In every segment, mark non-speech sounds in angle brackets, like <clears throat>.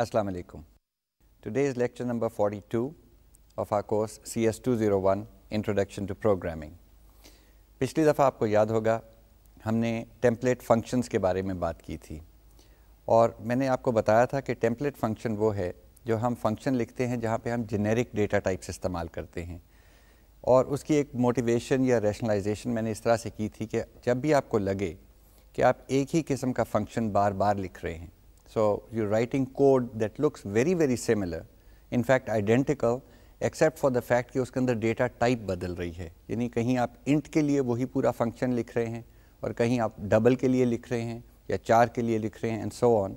Assalamu alaikum. Today is lecture number 42 of our course CS201 Introduction to Programming. पिछली दफ़ा आपको याद होगा हमने टेम्पलेट फंक्शंस के बारे में बात की थी और मैंने आपको बताया था कि टेम्पलेट फंक्शन वो है जो हम फंक्शन लिखते हैं जहाँ पे हम जेनेरिक डेटा टाइप्स इस्तेमाल करते हैं और उसकी एक मोटिवेशन या रैशनलाइजेशन मैंने इस तरह से की थी कि जब भी आपको लगे कि आप एक ही किस्म का फंक्शन बार बार लिख रहे हैं So you're writing code that looks very, very similar, in fact identical, except for the fact कि उसके अंदर डेटा टाइप बदल रही है यानी कहीं आप इंट के लिए वही पूरा फंक्शन लिख रहे हैं और कहीं आप डबल के लिए लिख रहे हैं या चार के लिए लिख रहे हैं एंड सो ऑन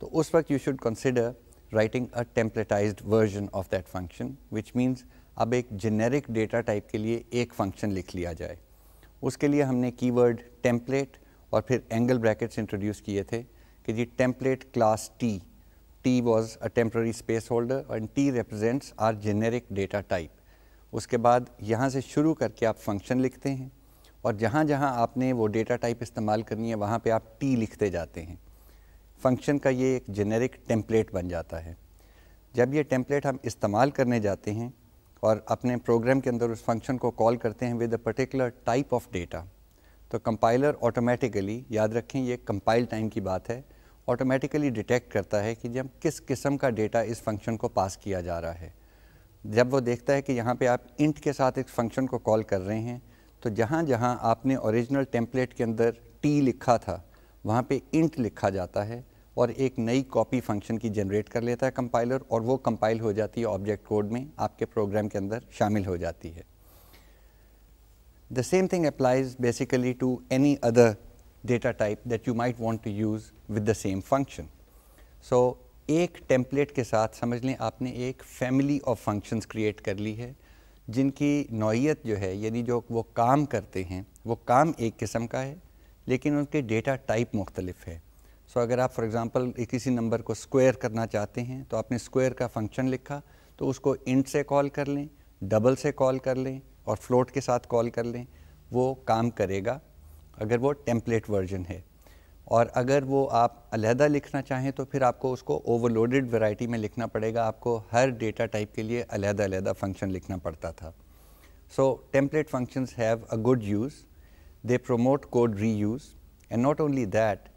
तो उस वक्त you should consider writing a templatized version of that function which means अब एक जेनेरिक डेटा टाइप के लिए एक फंक्शन लिख लिया जाए उसके लिए हमने कीवर्ड टेम्पलेट और फिर एंगल ब्रैकेट्स इंट्रोड्यूस किए थे is the template T T T was a temporary space holder and T represents are generic data type उसके बाद यहाँ से शुरू करके आप फंक्शन लिखते हैं और जहाँ जहाँ आपने वो डेटा टाइप इस्तेमाल करनी है वहाँ पे आप टी लिखते जाते हैं फंक्शन का ये एक जेनेरिक टेम्पलेट बन जाता है जब ये टेम्पलेट हम इस्तेमाल करने जाते हैं और अपने प्रोग्राम के अंदर उस फंक्शन को कॉल करते हैं with a particular type of data तो कंपाइलर ऑटोमेटिकली याद रखें ये कंपाइल टाइम की बात है ऑटोमेटिकली डिटेक्ट करता है कि जब किस किस्म का डेटा इस फंक्शन को पास किया जा रहा है जब वो देखता है कि यहाँ पे आप इंट के साथ एक फंक्शन को कॉल कर रहे हैं तो जहाँ जहाँ आपने ओरिजिनल टेम्पलेट के अंदर टी लिखा था वहाँ पे इंट लिखा जाता है और एक नई कॉपी फंक्शन की जनरेट कर लेता है कंपाइलर और वो कंपाइल हो जाती है ऑब्जेक्ट कोड में आपके प्रोग्राम के अंदर शामिल हो जाती है the same thing applies basically to any other data type that you might want to use with the same function. So एक टेम्पलेट के साथ समझ लें आपने एक फैमिली ऑफ फंक्शंस क्रिएट कर ली है जिनकी नौीयत जो है यानी जो वो काम करते हैं वो काम एक किस्म का है लेकिन उनके डेटा टाइप मुख्तलिफ है सो so, अगर आप फॉर एग्ज़ाम्पल किसी नंबर को स्क्वायर करना चाहते हैं तो आपने स्क्वेयर का फंक्शन लिखा तो उसको इंट से कॉल कर लें डबल से कॉल कर लें और फ्लोट के साथ कॉल कर लें वो काम करेगा अगर वो टेम्पलेट वर्जन है और अगर वो आप अलहदा लिखना चाहें तो फिर आपको उसको ओवरलोडेड वैरायटी में लिखना पड़ेगा आपको हर डेटा टाइप के लिए अलहदा अलहदा फंक्शन लिखना पड़ता था so template functions have a good use they promote code reuse and not only that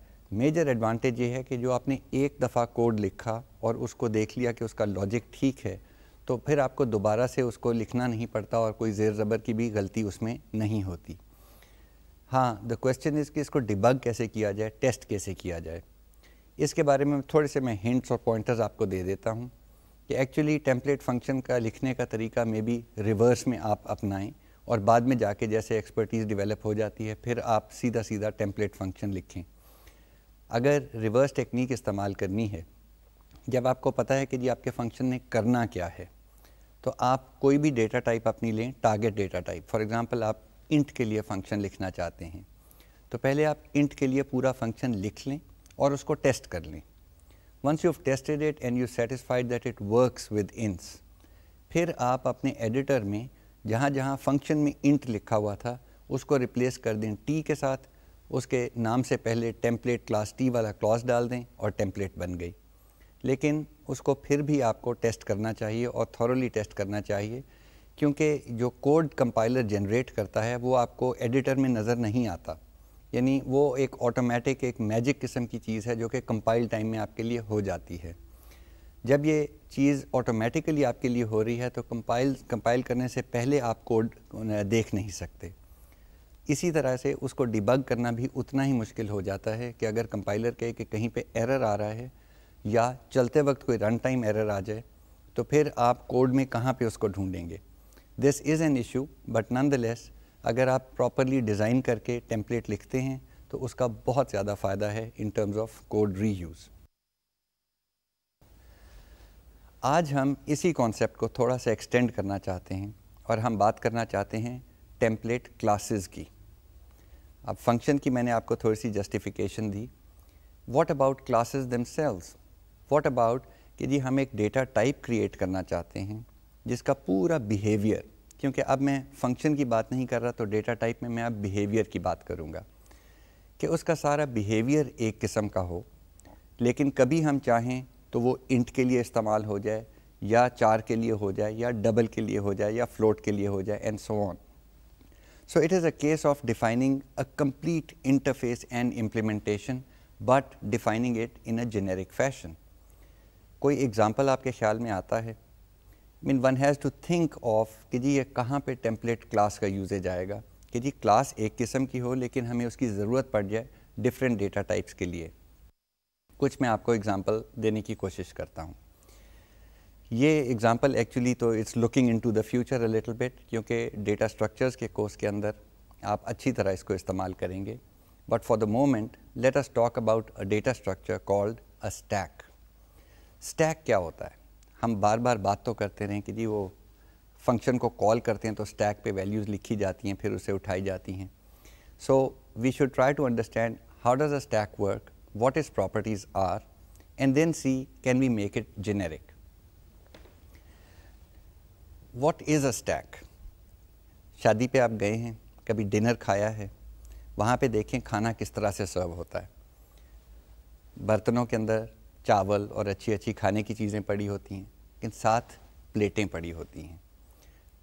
major advantage ये है कि जो आपने एक दफ़ा कोड लिखा और उसको देख लिया कि उसका लॉजिक ठीक है तो फिर आपको दोबारा से उसको लिखना नहीं पड़ता और कोई ज़ेर ज़बर की भी गलती उसमें नहीं होती हाँ द क्वेश्चन इज़ कि इसको डिबग कैसे किया जाए टेस्ट कैसे किया जाए इसके बारे में थोड़े से मैं हिंट्स और पॉइंटर्स आपको दे देता हूँ कि एक्चुअली टेम्पलेट फंक्शन का लिखने का तरीका मे बी रिवर्स में आप अपनाएं और बाद में जाके जैसे एक्सपर्टीज़ डिवेलप हो जाती है फिर आप सीधा सीधा टेम्पलेट फंक्शन लिखें अगर रिवर्स टेक्निक इस्तेमाल करनी है जब आपको पता है कि जी आपके फंक्शन ने करना क्या है तो आप कोई भी डेटा टाइप अपनी लें target data type for example आप इंट के लिए फंक्शन लिखना चाहते हैं तो पहले आप इंट के लिए पूरा फंक्शन लिख लें और उसको टेस्ट कर लें once you tested it and you satisfied that it works with ints फिर आप अपने एडिटर में जहाँ जहाँ फंक्शन में इंट लिखा हुआ था उसको रिप्लेस कर दें टी के साथ उसके नाम से पहले टेम्पलेट क्लास टी वाला क्लॉज डाल दें और टेम्पलेट बन गई लेकिन उसको फिर भी आपको टेस्ट करना चाहिए और थॉरली टेस्ट करना चाहिए क्योंकि जो कोड कंपाइलर जनरेट करता है वो आपको एडिटर में नज़र नहीं आता यानी वो एक ऑटोमेटिक एक मैजिक किस्म की चीज़ है जो कि कंपाइल टाइम में आपके लिए हो जाती है जब ये चीज़ ऑटोमेटिकली आपके लिए हो रही है तो कंपाइल कंपाइल करने से पहले आप कोड देख नहीं सकते इसी तरह से उसको डिबग करना भी उतना ही मुश्किल हो जाता है कि अगर कंपाइलर कहे कि कहीं पे एरर आ रहा है या चलते वक्त कोई रन टाइम एरर आ जाए तो फिर आप कोड में कहाँ पे उसको ढूंढेंगे this is an issue but less अगर आप प्रॉपरली डिज़ाइन करके टेम्पलेट लिखते हैं तो उसका बहुत ज़्यादा फ़ायदा है in terms of code reuse आज हम इसी कॉन्सेप्ट को थोड़ा सा एक्सटेंड करना चाहते हैं और हम बात करना चाहते हैं टेम्पलेट क्लासेस की अब फंक्शन की मैंने आपको थोड़ी सी जस्टिफिकेशन दी व्हाट अबाउट क्लासेस दम व्हाट अबाउट कि जी हम एक डेटा टाइप क्रिएट करना चाहते हैं जिसका पूरा बिहेवियर क्योंकि अब मैं फंक्शन की बात नहीं कर रहा तो डेटा टाइप में मैं अब बिहेवियर की बात करूँगा कि उसका सारा बिहेवियर एक किस्म का हो लेकिन कभी हम चाहें तो वो इंट के लिए इस्तेमाल हो जाए या चार के लिए हो जाए या डबल के लिए हो जाए या फ्लोट के लिए हो जाए and so on so it is a case of defining a complete interface and implementation but defining it in a generic fashion कोई एग्जाम्पल आपके ख्याल में आता है mean one has to think of कि जी ये कहाँ पे टेम्पलेट क्लास का यूजेज आएगा कि जी क्लास एक किस्म की हो लेकिन हमें उसकी ज़रूरत पड़ जाए डिफरेंट डेटा टाइप्स के लिए कुछ मैं आपको एग्जांपल देने की कोशिश करता हूँ ये एग्जांपल एक्चुअली तो it's looking into the future a little bit क्योंकि डेटा स्ट्रक्चर्स के कोर्स के अंदर आप अच्छी तरह इसको इस्तेमाल करेंगे but for the moment let us talk about a data structure called a stack stack क्या होता है हम बार बार बात तो करते रहें कि जी वो फंक्शन को कॉल करते हैं तो स्टैक पे वैल्यूज़ लिखी जाती हैं फिर उसे उठाई जाती हैं so we should try to understand how does a stack work what is properties are and then see can we make it generic what is a stack शादी पे आप गए हैं कभी डिनर खाया है वहाँ पे देखें खाना किस तरह से सर्व होता है बर्तनों के अंदर चावल और अच्छी अच्छी खाने की चीज़ें पड़ी होती हैं लेकिन साथ प्लेटें पड़ी होती हैं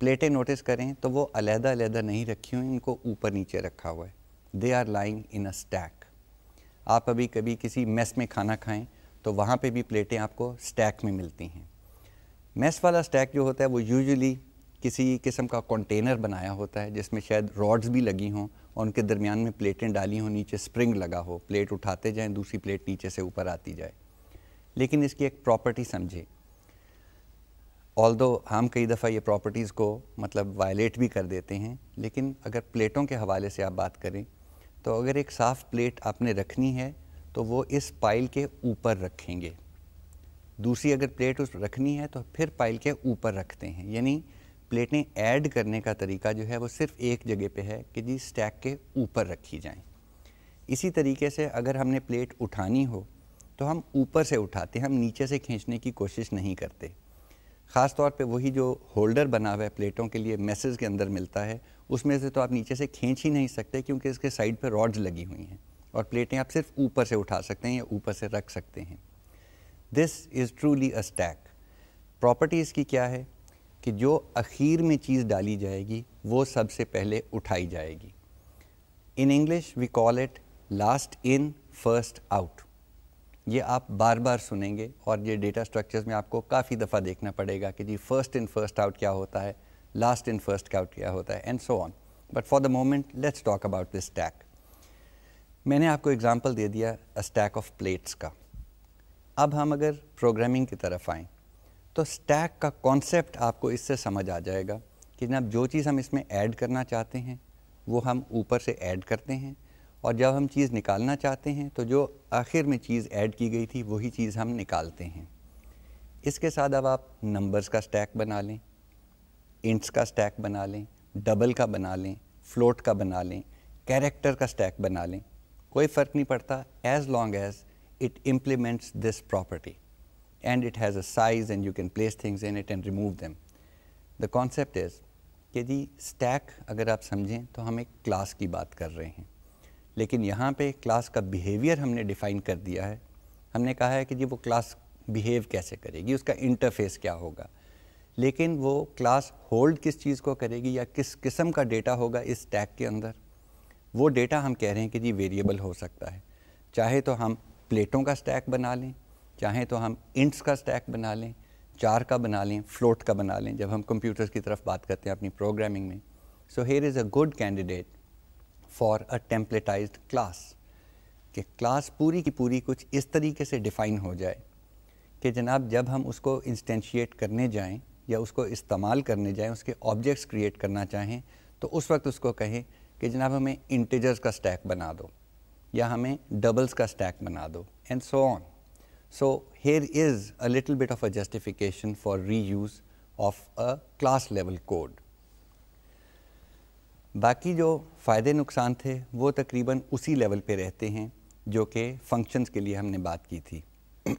प्लेटें नोटिस करें तो वो अलहदा अलहदा नहीं रखी हुई इनको ऊपर नीचे रखा हुआ है they are lying in a stack आप अभी कभी किसी मेस में खाना खाएं तो वहाँ पे भी प्लेटें आपको स्टैक में मिलती हैं मेस वाला स्टैक जो होता है वो यूजुअली किसी किस्म का कंटेनर बनाया होता है जिसमें शायद रॉड्स भी लगी हों और उनके दरमियान में प्लेटें डाली हों नीचे स्प्रिंग लगा हो प्लेट उठाते जाएं दूसरी प्लेट नीचे से ऊपर आती जाए लेकिन इसकी एक प्रॉपर्टी समझें ऑल दो हम कई दफ़ा ये प्रॉपर्टीज़ को मतलब वायलेट भी कर देते हैं लेकिन अगर प्लेटों के हवाले से आप बात करें तो अगर एक साफ़ प्लेट आपने रखनी है तो वो इस पाइल के ऊपर रखेंगे दूसरी अगर प्लेट उस रखनी है तो फिर पाइल के ऊपर रखते हैं यानी प्लेटें ऐड करने का तरीका जो है वो सिर्फ एक जगह पे है कि जी स्टैक के ऊपर रखी जाएं इसी तरीके से अगर हमने प्लेट उठानी हो तो हम ऊपर से उठाते हैं हम नीचे से खींचने की कोशिश नहीं करते ख़ास तौर पे वही जो होल्डर बना हुआ है प्लेटों के लिए मैसेज के अंदर मिलता है उसमें से तो आप नीचे से खींच ही नहीं सकते क्योंकि इसके साइड पर रॉड्स लगी हुई हैं और प्लेटें आप सिर्फ ऊपर से उठा सकते हैं या ऊपर से रख सकते हैं this is truly a stack property इसकी क्या है कि जो अखीर में चीज़ डाली जाएगी वो सबसे पहले उठाई जाएगी in English we call it last in first out ये आप बार बार सुनेंगे और ये डेटा स्ट्रक्चर्स में आपको काफ़ी दफ़ा देखना पड़ेगा कि जी फर्स्ट इन फर्स्ट आउट क्या होता है लास्ट इन फर्स्ट आउट क्या होता है and so on but for the moment let's talk about this stack मैंने आपको एग्जांपल दे दिया अ स्टैक ऑफ प्लेट्स का अब हम अगर प्रोग्रामिंग की तरफ आएँ तो स्टैक का कॉन्सेप्ट आपको इससे समझ आ जाएगा कि जनाब जो चीज़ हम इसमें ऐड करना चाहते हैं वो हम ऊपर से ऐड करते हैं और जब हम चीज़ निकालना चाहते हैं तो जो आखिर में चीज़ ऐड की गई थी वही चीज़ हम निकालते हैं इसके साथ अब आप नंबर्स का स्टैक बना लें इंट्स का स्टैक बना लें डबल का बना लें फ्लोट का बना लें कैरेक्टर का स्टैक बना लें कोई फ़र्क नहीं पड़ता as long as it implements this property and it has a size and you can place things in it and remove them the concept is कि जी स्टैक अगर आप समझें तो हम एक क्लास की बात कर रहे हैं लेकिन यहाँ पे क्लास का बिहेवियर हमने डिफ़ाइन कर दिया है हमने कहा है कि जी वो क्लास बिहेव कैसे करेगी उसका इंटरफेस क्या होगा लेकिन वो क्लास होल्ड किस चीज़ को करेगी या किस किस्म का डेटा होगा इस टैग के अंदर वो डेटा हम कह रहे हैं कि जी वेरिएबल हो सकता है चाहे तो हम प्लेटों का स्टैक बना लें चाहे तो हम इंट्स का स्टैक बना लें चार का बना लें फ्लोट का बना लें जब हम कंप्यूटर्स की तरफ बात करते हैं अपनी प्रोग्रामिंग में so here is a good candidate for a templatized class कि क्लास पूरी की पूरी कुछ इस तरीके से डिफ़ाइन हो जाए कि जनाब जब हम उसको इंस्टेंशिएट करने जाएं या उसको इस्तेमाल करने जाएं उसके ऑब्जेक्ट्स क्रिएट करना चाहें तो उस वक्त उसको कहें कि जनाब हमें इंटेजर्स का स्टैक बना दो या हमें डबल्स का स्टैक बना दो and so on so here is a little bit of a justification for reuse of a class level code बाकी जो फ़ायदे नुकसान थे वो तकरीबन उसी लेवल पे रहते हैं जो कि फंक्शंस के लिए हमने बात की थी <clears throat>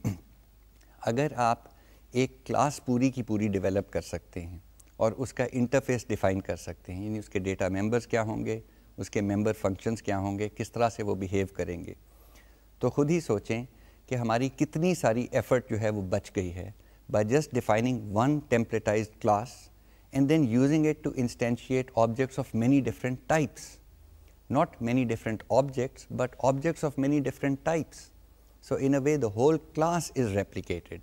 अगर आप एक क्लास पूरी की पूरी डेवलप कर सकते हैं और उसका इंटरफेस डिफ़ाइन कर सकते हैं यानी उसके डेटा मेंबर्स क्या होंगे उसके मेंबर फंक्शंस क्या होंगे किस तरह से वो बिहेव करेंगे तो खुद ही सोचें कि हमारी कितनी सारी एफ़र्ट जो है वो बच गई है by just defining one templatize class and then using it to instantiate objects of many different types, not many different objects, but objects of many different types. So, in a way the whole class is replicated.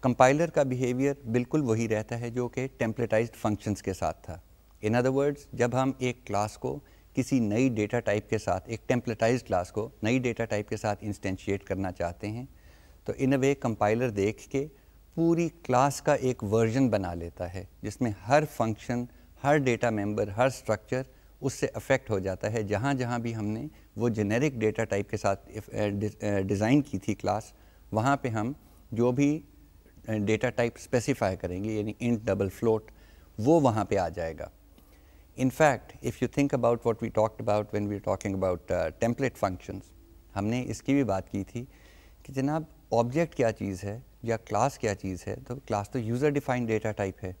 Compiler ka behavior bilkul wahi rehta hai jo ke templatized functions ke saath tha. In other words, jab hum ek class ko किसी नई data type के साथ एक टेम्पलेटाइज्ड class को नई data type के साथ instantiate करना चाहते हैं तो इन अ वे कंपाइलर देख के पूरी क्लास का एक वर्जन बना लेता है जिसमें हर फंक्शन हर डेटा मेंबर हर स्ट्रक्चर उससे अफेक्ट हो जाता है जहाँ जहाँ भी हमने वो जेनेरिक डेटा टाइप के साथ डिज़ाइन uh, uh, की थी क्लास वहाँ पे हम जो भी डेटा टाइप स्पेसिफाई करेंगे यानी इंट डबल फ्लोट वो वहाँ पे आ जाएगा in fact if you think about what we talked about when we talking about template functions हमने इसकी भी बात की थी कि जनाब ऑब्जेक्ट क्या चीज़ है या क्लास क्या चीज़ है तो क्लास तो यूज़र डिफाइंड डेटा टाइप है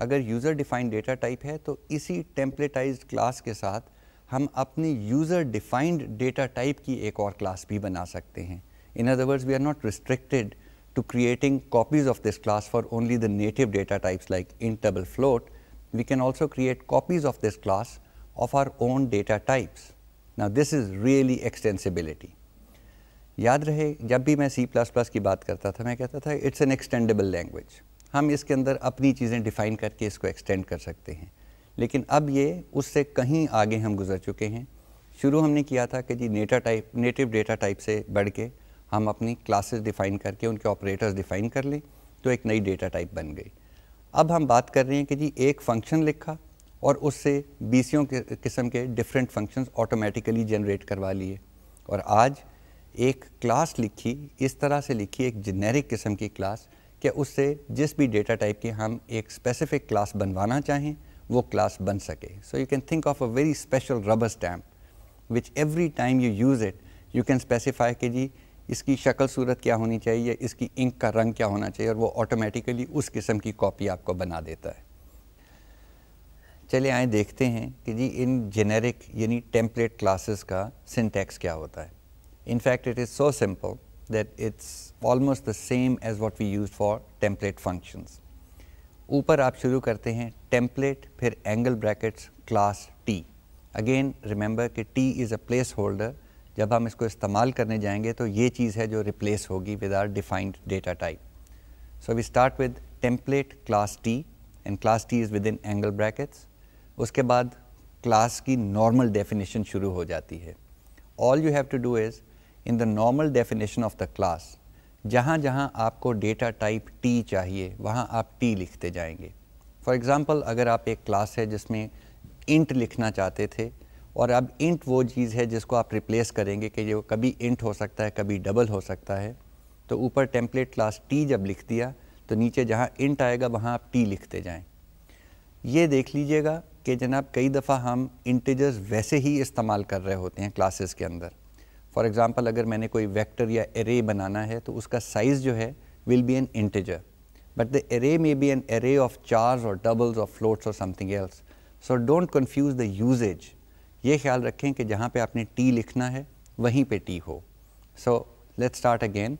अगर यूज़र डिफाइंड डेटा टाइप है तो इसी टेम्पलेटाइज क्लास के साथ हम अपनी यूज़र डिफाइंड डेटा टाइप की एक और क्लास भी बना सकते हैं in other words we are not restricted to creating copies of this class for only the native data types like int double float we can also create copies of this class of our own data types ना this is really extensibility याद रहे जब भी मैं C plus plus की बात करता था मैं कहता था इट्स एन एक्सटेंडेबल लैंग्वेज हम इसके अंदर अपनी चीज़ें डिफ़ाइन करके इसको एक्सटेंड कर सकते हैं लेकिन अब ये उससे कहीं आगे हम गुजर चुके हैं शुरू हमने किया था कि जी नेटा टाइप नेटिव डेटा टाइप से बढ़ के हम अपनी क्लासेस डिफ़ाइन करके उनके ऑपरेटर्स डिफ़ाइन कर लें तो एक नई डेटा टाइप बन गई अब हम बात कर रहे हैं कि जी एक फंक्शन लिखा और उससे बीसियों किस्म के डिफरेंट फंक्शंस ऑटोमेटिकली जनरेट करवा लिए और आज एक क्लास लिखी इस तरह से लिखी एक जेनेरिक किस्म की क्लास कि उससे जिस भी डेटा टाइप की हम एक स्पेसिफिक क्लास बनवाना चाहें वो क्लास बन सके so you can think of a very special rubber stamp which every time you use it you can specify कि जी इसकी शक्ल सूरत क्या होनी चाहिए इसकी इंक का रंग क्या होना चाहिए और वो ऑटोमेटिकली उस किस्म की कॉपी आपको बना देता है चले आए देखते हैं कि जी इन जेनेरिक यानी टेम्पलेट क्लासेस का सिंटैक्स क्या होता है In fact, it is so simple that it's almost the same as what we use for template functions. ऊपर आप शुरू करते हैं टेम्पलेट फिर angle brackets class t. Again, remember कि इज़ अ प्लेस होल्डर जब हम इसको इस्तेमाल करने जाएंगे तो ये चीज़ है जो रिप्लेस होगी with our defined data type so we start with template class T and class T is within angle brackets उसके बाद क्लास की नॉर्मल डेफिनेशन शुरू हो जाती है all you have to do is in the normal definition of the class जहाँ जहाँ आपको डेटा टाइप टी चाहिए वहाँ आप टी लिखते जाएंगे फॉर एग्ज़ाम्पल अगर आप एक क्लास है जिसमें इंट लिखना चाहते थे और अब इंट वो चीज़ है जिसको आप रिप्लेस करेंगे कि ये कभी इंट हो सकता है कभी डबल हो सकता है तो ऊपर टेम्पलेट क्लास टी जब लिख दिया तो नीचे जहाँ इंट आएगा वहाँ आप टी लिखते जाएँ ये देख लीजिएगा कि जनाब कई दफ़ा हम इंटेजर्स वैसे ही इस्तेमाल कर रहे होते हैं क्लासेस के अंदर फॉर एग्ज़ाम्पल अगर मैंने कोई वैक्टर या एरे बनाना है तो उसका साइज़ जो है will be an integer but the array may be an array of chars और डबल्स और फ्लोट्स और something else so don't confuse the usages ये ख्याल रखें कि जहाँ पर आपने टी लिखना है वहीं पर टी हो so let start again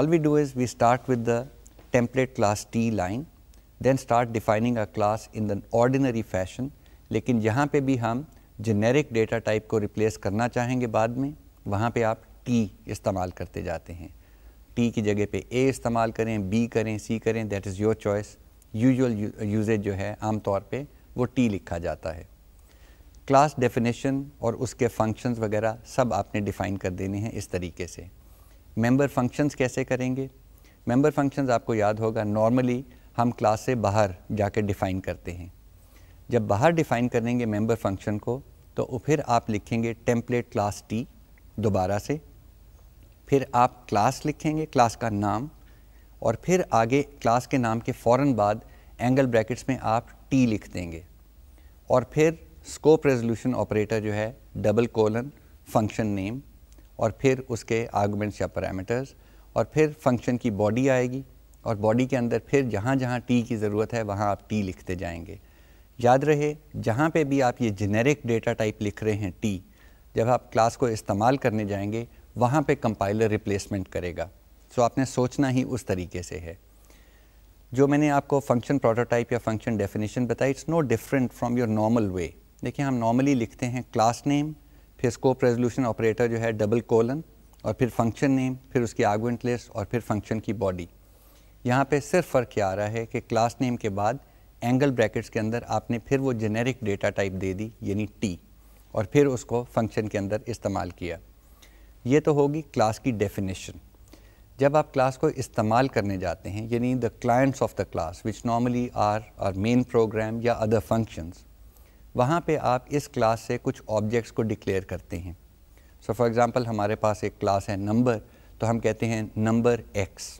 all we do is we start with the template class T line then start defining a class in the ordinary fashion लेकिन यहाँ पर भी हम जेनेरिक डेटा टाइप को रिप्लेस करना चाहेंगे बाद में वहाँ पे आप टी इस्तेमाल करते जाते हैं टी की जगह पे ए इस्तेमाल करें बी करें सी करें that is your choice usual usages जो है आम तौर पे वो टी लिखा जाता है क्लास डेफिनेशन और उसके फंक्शंस वगैरह सब आपने डिफ़ाइन कर देने हैं इस तरीके से मेंबर फंक्शंस कैसे करेंगे मेंबर फंक्शंस आपको याद होगा नॉर्मली हम क्लास से बाहर जाके डिफ़ाइन करते हैं जब बाहर डिफ़ाइन करेंगे मेंबर फंक्शन को तो फिर आप लिखेंगे टेम्पलेट क्लास टी दोबारा से फिर आप क्लास लिखेंगे क्लास का नाम और फिर आगे क्लास के नाम के फ़ौर बाद एंगल ब्रैकेट्स में आप टी लिख देंगे और फिर स्कोप रेजोल्यूशन ऑपरेटर जो है डबल कोलन फंक्शन नेम और फिर उसके आर्गूमेंट्स या पैरामीटर्स और फिर फंक्शन की बॉडी आएगी और बॉडी के अंदर फिर जहाँ जहाँ टी की ज़रूरत है वहाँ आप टी लिखते जाएंगे याद रहे जहाँ पे भी आप ये जेनेरिक डेटा टाइप लिख रहे हैं टी जब आप क्लास को इस्तेमाल करने जाएंगे वहाँ पे कंपाइलर रिप्लेसमेंट करेगा सो आपने सोचना ही उस तरीके से है जो मैंने आपको फंक्शन प्रोटोटाइप या फंक्शन डेफिनेशन बताई it's no different from your normal way देखिए हम नॉर्मली लिखते हैं क्लास नेम फिर स्कोप रेजोल्यूशन ऑपरेटर जो है डबल कोलन और फिर फंक्शन नेम फिर उसकी आर्गुमेंट लिस्ट और फिर फंक्शन की बॉडी यहाँ पे सिर्फ फ़र्क क्या आ रहा है कि क्लास नेम के बाद एंगल ब्रैकेट्स के अंदर आपने फिर वो जेनेरिक डेटा टाइप दे दी यानी टी और फिर उसको फंक्शन के अंदर इस्तेमाल किया ये तो होगी क्लास की डेफिनेशन जब आप क्लास को इस्तेमाल करने जाते हैं यानी the clients of the class which normally are are main program या अदर फंक्शंस वहाँ पे आप इस क्लास से कुछ ऑब्जेक्ट्स को डिक्लेयर करते हैं सो फॉर एग्ज़ाम्पल हमारे पास एक क्लास है नंबर तो हम कहते हैं नंबर एक्स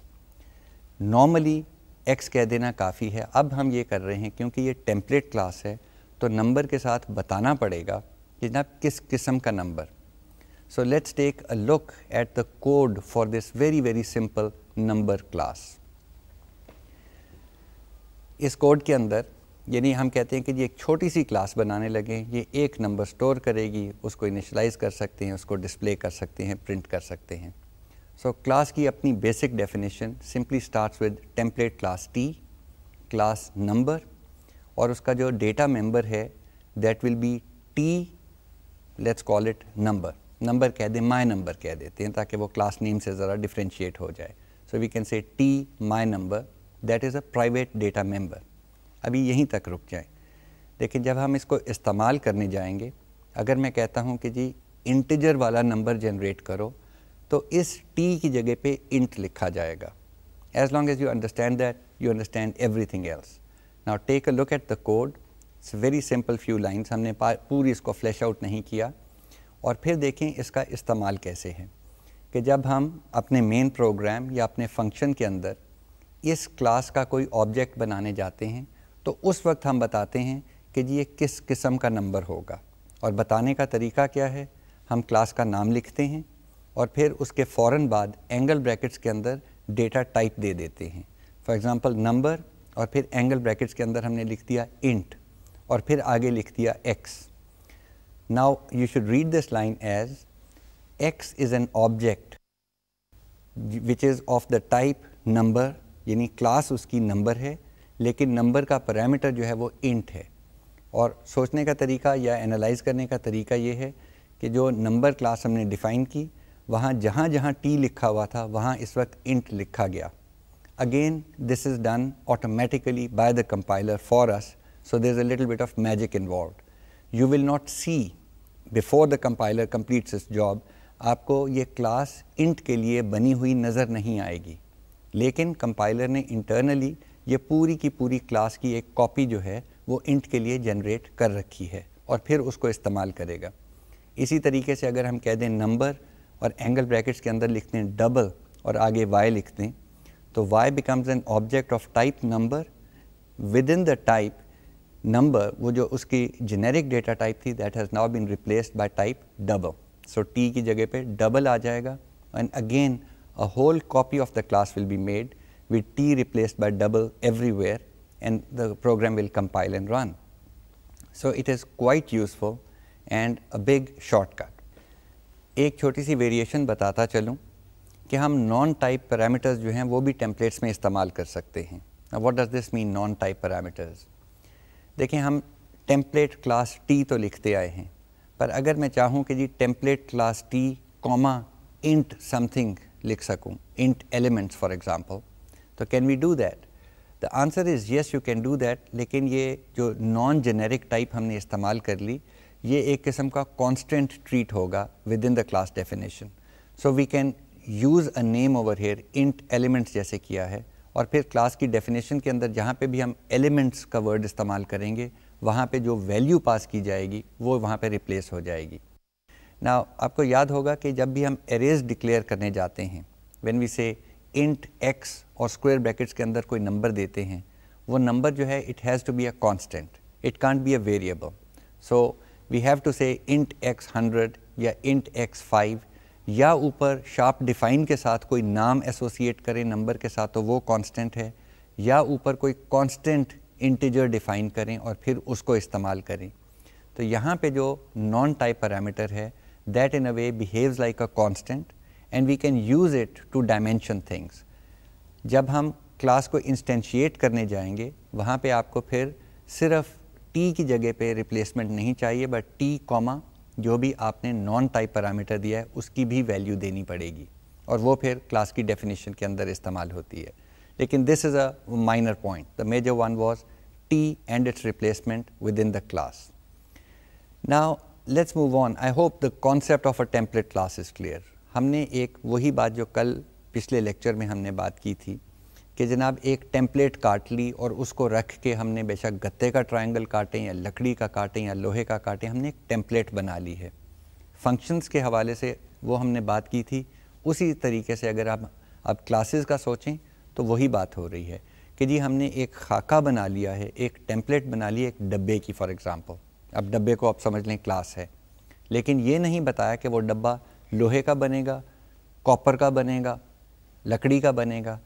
नॉर्मली एक्स कह देना काफ़ी है अब हम ये कर रहे हैं क्योंकि ये टेम्पलेट क्लास है तो नंबर के साथ बताना पड़ेगा कि जनाब किस किस्म का number so let's take a look at the code for this very very simple number class इस कोड के अंदर यानी हम कहते हैं कि ये एक छोटी सी क्लास बनाने लगे ये एक नंबर स्टोर करेगी उसको इनिशलाइज कर सकते हैं उसको डिस्प्ले कर सकते हैं प्रिंट कर सकते हैं सो so, क्लास की अपनी basic definition simply starts with template class T class number और उसका जो डेटा मेंबर है that will be T let's call it number number कह दें माई नंबर कह देते हैं ताकि वो क्लास नेम से ज़रा डिफ्रेंशिएट हो जाए so we can say T my number that is a private data member अभी यहीं तक रुक जाए लेकिन जब हम इसको इस्तेमाल करने जाएंगे अगर मैं कहता हूँ कि जी इंटीजर वाला नंबर जनरेट करो तो इस टी की जगह पे इंट लिखा जाएगा as long as you understand that you understand everything else now take a look at the code it's very simple few lines हमने पूरी इसको फ्लैश आउट नहीं किया और फिर देखें इसका इस्तेमाल कैसे है कि जब हम अपने मेन प्रोग्राम या अपने फंक्शन के अंदर इस क्लास का कोई ऑब्जेक्ट बनाने जाते हैं तो उस वक्त हम बताते हैं कि जी ये किस किस्म का नंबर होगा और बताने का तरीका क्या है हम क्लास का नाम लिखते हैं और फिर उसके फ़ौर बाद एंगल ब्रैकेट्स के अंदर डेटा टाइप दे देते हैं फॉर एग्ज़ाम्पल नंबर और फिर एंगल ब्रैकेट्स के अंदर हमने लिख दिया इंट और फिर आगे लिख दिया x now you should read this line as x is an object which is of the type number यानी क्लास उसकी नंबर है लेकिन नंबर का पैरामीटर जो है वो इंट है और सोचने का तरीका या एनालाइज करने का तरीका ये है कि जो नंबर क्लास हमने डिफ़ाइन की वहाँ जहाँ जहाँ टी लिखा हुआ था वहाँ इस वक्त इंट लिखा गया again this is done automatically by the compiler for us So there's a little bit of magic involved. You will not see before the compiler completes its job आपको ये क्लास इंट के लिए बनी हुई नज़र नहीं आएगी लेकिन कंपाइलर ने इंटरनली ये पूरी की पूरी क्लास की एक कॉपी जो है वो इंट के लिए जनरेट कर रखी है और फिर उसको इस्तेमाल करेगा इसी तरीके से अगर हम कह दें नंबर और एंगल ब्रैकेट्स के अंदर लिख दें डबल और आगे वाई लिख दें तो Y becomes an object of type number within the type number वो जो उसकी जेनेरिक डेटा टाइप थी that has now been replaced by type double so T की जगह पे डबल आ जाएगा and again a whole copy of the class will be made with T replaced by double everywhere and the program will compile and run so it is quite useful and a big shortcut एक छोटी सी variation बताता चलूँ कि हम non type parameters जो हैं वो भी टेम्पलेट्स में इस्तेमाल कर सकते हैं what does this mean non type parameters देखें हम टेम्पलेट क्लास टी तो लिखते आए हैं पर अगर मैं चाहूँ कि जी template class T comma int something लिख सकूँ इंट एलिमेंट्स फॉर एग्ज़ाम्पल तो can we do that the answer is yes you can do that लेकिन ये जो नॉन जेनेरिक टाइप हमने इस्तेमाल कर ली ये एक किस्म का कॉन्स्टेंट ट्रीट होगा within the class definition so we can use a name over here int elements जैसे किया है और फिर क्लास की डेफिनेशन के अंदर जहाँ पे भी हम एलिमेंट्स का वर्ड इस्तेमाल करेंगे वहाँ पे जो वैल्यू पास की जाएगी वो वहाँ पे रिप्लेस हो जाएगी ना आपको याद होगा कि जब भी हम एरेज डिक्लेयर करने जाते हैं when we say int X और स्क्वेयर ब्रैकेट्स के अंदर कोई नंबर देते हैं वो नंबर जो है it has to be a constant it can't be a variable so we have to say int X hundred या इंट एक्स फाइव या ऊपर शार्प डिफाइन के साथ कोई नाम एसोसिएट करें नंबर के साथ तो वो कांस्टेंट है या ऊपर कोई कांस्टेंट इंटीजर डिफाइन करें और फिर उसको इस्तेमाल करें तो यहाँ पे जो नॉन टाइप पैरामीटर है that in a way behaves like a constant and we can use it to dimension things जब हम क्लास को इंस्टेंशिएट करने जाएंगे वहाँ पे आपको फिर सिर्फ टी की जगह पे रिप्लेसमेंट नहीं चाहिए बट टी कॉमा जो भी आपने नॉन टाइप पैरामीटर दिया है उसकी भी वैल्यू देनी पड़ेगी और वो फिर क्लास की डेफिनेशन के अंदर इस्तेमाल होती है लेकिन this is a minor point the major one was T and its replacement within the class now let's move on I hope the concept of a template class is clear हमने एक वही बात जो कल पिछले lecture में हमने बात की थी कि जनाब एक टेम्पलेट काट ली और उसको रख के हमने बेशक गत्ते का ट्रायंगल काटें या लकड़ी का काटें या लोहे का काटें हमने एक टेम्पलेट बना ली है फंक्शंस के हवाले से वो हमने बात की थी उसी तरीके से अगर आप अब क्लासेस का सोचें तो वही बात हो रही है कि जी हमने एक खाका बना लिया है एक टेम्पलेट बना लिया एक डब्बे की फॉर एग्ज़ाम्पल अब डब्बे को आप समझ लें क्लास है लेकिन ये नहीं बताया कि वो डब्बा लोहे का बनेगा कॉपर का बनेगा लकड़ी का बनेगा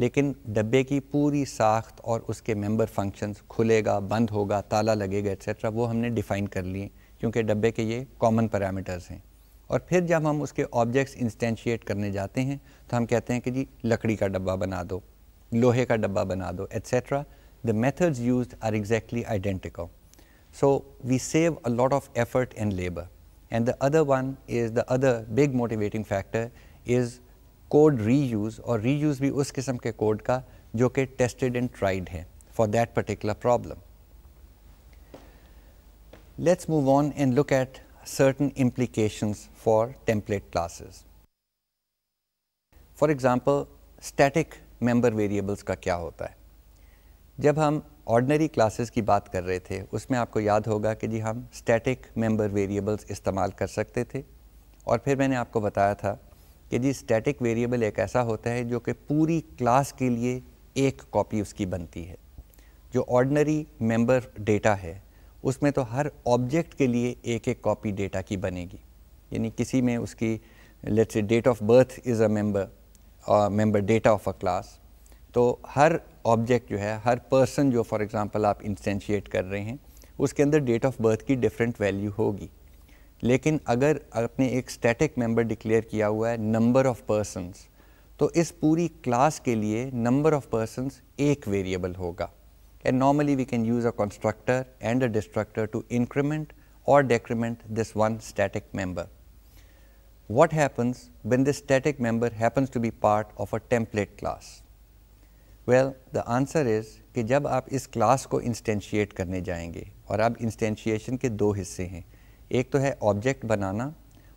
लेकिन डब्बे की पूरी साख्त और उसके मेंबर फंक्शंस खुलेगा बंद होगा ताला लगेगा एक्सेट्रा वो हमने डिफ़ाइन कर लिए क्योंकि डब्बे के ये कॉमन पैरामीटर्स हैं और फिर जब हम उसके ऑब्जेक्ट्स इंस्टेंशिएट करने जाते हैं तो हम कहते हैं कि जी लकड़ी का डब्बा बना दो लोहे का डब्बा बना दो etcetera the methods use are exactly identical so we save a lot of effort and labour and the other one is the other big motivating factor is code reuse और रीयूज़ भी उस किस्म के कोड का जो कि टेस्टेड एंड ट्राइड है for that particular problem let's move on and look at certain implication for template classes for example static member variables का क्या होता है जब हम ऑर्डनरी क्लासेस की बात कर रहे थे उसमें आपको याद होगा कि जी हम स्टैटिक मेम्बर वेरिएबल्स इस्तेमाल कर सकते थे और फिर मैंने आपको बताया था कि जी स्टैटिक वेरिएबल एक ऐसा होता है जो कि पूरी क्लास के लिए एक कॉपी उसकी बनती है जो ऑर्डनरी मेंबर डेटा है उसमें तो हर ऑब्जेक्ट के लिए एक एक कॉपी डेटा की बनेगी यानी किसी में उसकी let's say date of birth is a member member data of a class तो हर ऑब्जेक्ट जो है हर पर्सन जो फॉर एग्ज़ाम्पल आप इंस्टेंशिएट कर रहे हैं उसके अंदर डेट ऑफ बर्थ की डिफरेंट वैल्यू होगी लेकिन अगर आपने एक स्टैटिक मेंबर डिक्लेयर किया हुआ है नंबर ऑफ पर्सनस तो इस पूरी क्लास के लिए नंबर ऑफ पर्सनस एक वेरिएबल होगा and normally we can use a constructor and a destructor to increment और decrement this one static member what happens when this static member happens to be part of a template class well the answer is कि जब आप इस class को instantiate करने जाएंगे और अब इंस्टेंशिएशन के दो हिस्से हैं एक तो है ऑब्जेक्ट बनाना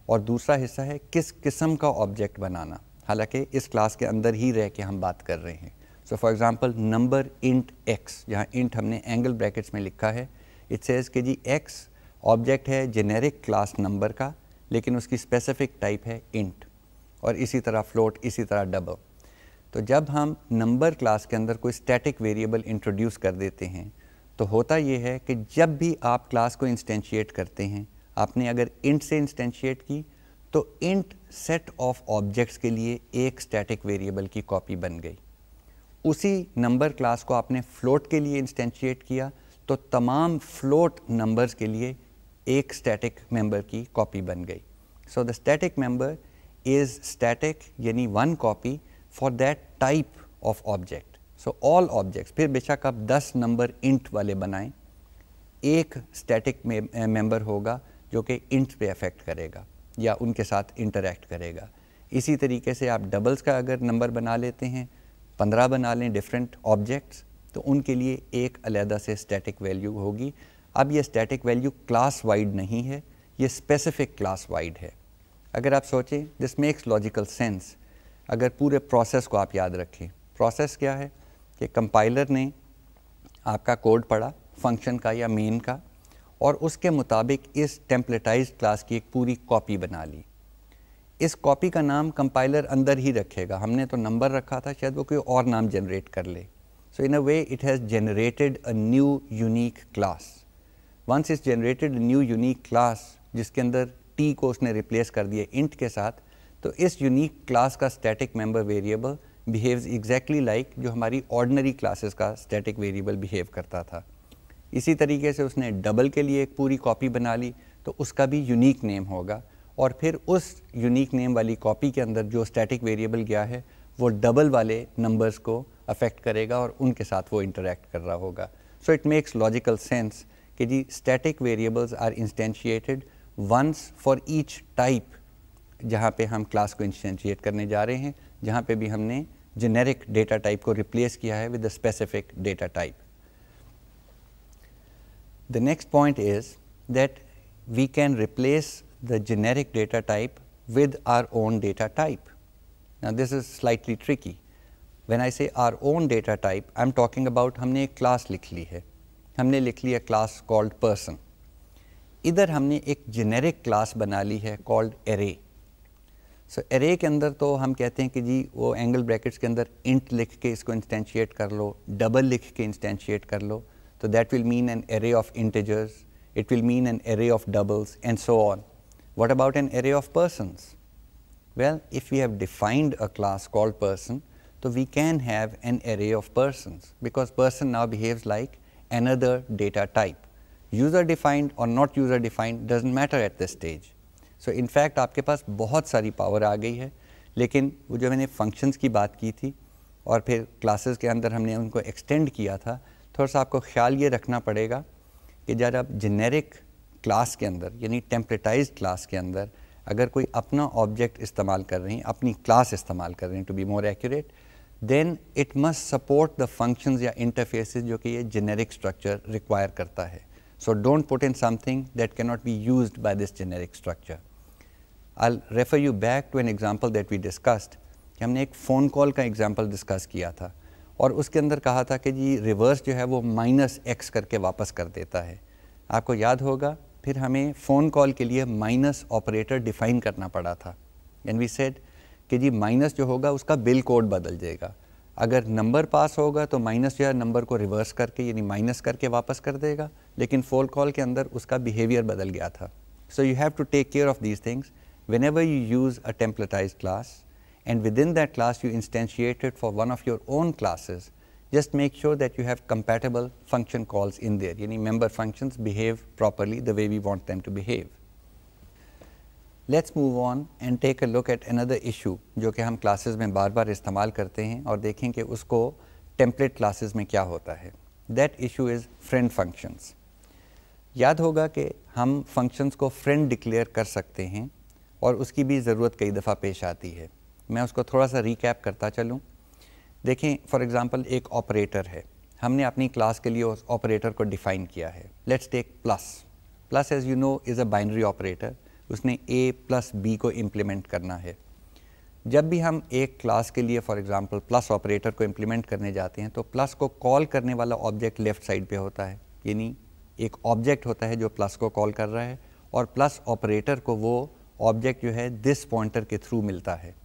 और दूसरा हिस्सा है किस किस्म का ऑब्जेक्ट बनाना हालांकि इस क्लास के अंदर ही रह के हम बात कर रहे हैं so for example number int X जहाँ इंट हमने एंगल ब्रैकेट्स में लिखा है इट सेज़ के जी एक्स ऑब्जेक्ट है जेनेरिक क्लास नंबर का लेकिन उसकी स्पेसिफिक टाइप है इंट और इसी तरह फ्लोट इसी तरह डबल तो जब हम नंबर क्लास के अंदर कोई स्टैटिक वेरिएबल इंट्रोड्यूस कर देते हैं तो होता ये है कि जब भी आप क्लास को इंस्टेंशिएट करते हैं आपने अगर इंट से इंस्टेंशिएट की तो इंट सेट ऑफ ऑब्जेक्ट्स के लिए एक स्टैटिक वेरिएबल की कॉपी बन गई उसी नंबर क्लास को आपने फ्लोट के लिए इंस्टेंशिएट किया तो तमाम फ्लोट नंबर्स के लिए एक स्टैटिक मेंबर की कॉपी बन गई so the static member is static यानी one copy for that type of object so all objects फिर बेशक आप दस नंबर इंट वाले बनाएं एक स्टैटिक मेंबर होगा जो कि इंट पे अफेक्ट करेगा या उनके साथ इंटरेक्ट करेगा इसी तरीके से आप डबल्स का अगर नंबर बना लेते हैं पंद्रह बना लें डिफरेंट ऑब्जेक्ट्स तो उनके लिए एक अलहदा से स्टैटिक वैल्यू होगी अब ये स्टैटिक वैल्यू क्लास वाइड नहीं है ये स्पेसिफिक क्लास वाइड है अगर आप सोचें दिस मेक्स लॉजिकल सेंस अगर पूरे प्रोसेस को आप याद रखें प्रोसेस क्या है कि कंपाइलर ने आपका कोड पढ़ा फंक्शन का या मेन का और उसके मुताबिक इस टेम्पलेटाइज क्लास की एक पूरी कॉपी बना ली इस कॉपी का नाम कंपाइलर अंदर ही रखेगा हमने तो नंबर रखा था शायद वो कोई और नाम जनरेट कर ले so in a way it has generated a new unique class once is generated new unique class जिसके अंदर टी को उसने रिप्लेस कर दिया इंट के साथ तो इस यूनिक क्लास का static member variable behaves exactly like जो हमारी ऑर्डनरी क्लासेस का स्टैटिक वेरिएबल बिहेव करता था इसी तरीके से उसने डबल के लिए एक पूरी कॉपी बना ली तो उसका भी यूनिक नेम होगा और फिर उस यूनिक नेम वाली कॉपी के अंदर जो स्टैटिक वेरिएबल गया है वो डबल वाले नंबर्स को अफेक्ट करेगा और उनके साथ वो इंटरेक्ट कर रहा होगा so it makes logical sense कि जी static variables are instantiated once for each type जहाँ पे हम क्लास को इंस्टेंशिएट करने जा रहे हैं जहाँ पे भी हमने जेनेरिक डेटा टाइप को रिप्लेस किया है with a specific data type The next point is that we can replace the generic data type with our own data type. Now, this is slightly tricky. When I say our own data type, I'm talking about हमने एक class लिख ली है हमने लिख ली है class called person इधर हमने एक जेनेरिक क्लास बना ली है कॉल्ड एरे सो एरे के अंदर तो हम कहते हैं कि जी वो एंगल ब्रैकेट्स के अंदर इंट लिख के इसको इंस्टेंशिएट कर लो डबल लिख के इंस्टेंशिएट कर लो So that will mean an array of integers. It will mean an array of doubles and so on. What about an array of persons? Well, if we have defined a class called person, so we can have an array of persons because person now behaves like another data type. User defined or not user defined doesn't matter at this stage. So in fact आपके पास बहुत सारी power आ गई है लेकिन वो जो मैंने functions की बात की थी और फिर classes के अंदर हमने उनको extend किया था थोड़ा सा आपको ख्याल ये रखना पड़ेगा कि जब आप जेनेरिक क्लास के अंदर यानी टेम्पलेटाइज क्लास के अंदर अगर कोई अपना ऑब्जेक्ट इस्तेमाल कर रही हैं अपनी क्लास इस्तेमाल कर रही हैं to be more accurate then it must support the functions या इंटरफेसेस जो कि ये जेनेरिक स्ट्रक्चर रिक्वायर करता है so don't put in something that can not be use by this generic structure I refer you back to an example that we discussed कि हमने एक phone call का एग्जाम्पल डिस्कस किया था और उसके अंदर कहा था कि जी रिवर्स जो है वो माइनस एक्स करके वापस कर देता है आपको याद होगा फिर हमें फ़ोन कॉल के लिए माइनस ऑपरेटर डिफ़ाइन करना पड़ा था एंड वी सेड कि जी माइनस जो होगा उसका बिल कोड बदल जाएगा अगर नंबर पास होगा तो माइनस जो है नंबर को रिवर्स करके यानी माइनस करके वापस कर देगा लेकिन फ़ोन कॉल के अंदर उसका बिहेवियर बदल गया था so you have to take care of these things whenever you use a templatize class and within that class you instantiate it for one of your own classes, just make sure that you have compatible function calls in there. Any member functions behave properly the way we want them to behave. Let's move on and take a look at another issue जो कि हम classes में बार-बार इस्तेमाल करते हैं और देखें कि template classes में क्या That issue is friend functions. याद होगा कि हम functions को friend declare कर सकते हैं और उसकी भी ज़रूरत मैं उसको थोड़ा सा रिकैप करता चलूँ देखें फॉर एग्ज़ाम्पल एक ऑपरेटर है हमने अपनी क्लास के लिए उस ऑपरेटर को डिफ़ाइन किया है let's take plus plus as you know is a binary operator उसने ए प्लस बी को इम्प्लीमेंट करना है जब भी हम एक क्लास के लिए फॉर एग्ज़ाम्पल प्लस ऑपरेटर को इम्प्लीमेंट करने जाते हैं तो प्लस को कॉल करने वाला ऑब्जेक्ट लेफ़्ट साइड पे होता है यानी एक ऑब्जेक्ट होता है जो प्लस को कॉल कर रहा है और प्लस ऑपरेटर को वो ऑब्जेक्ट जो है दिस पॉइंटर के थ्रू मिलता है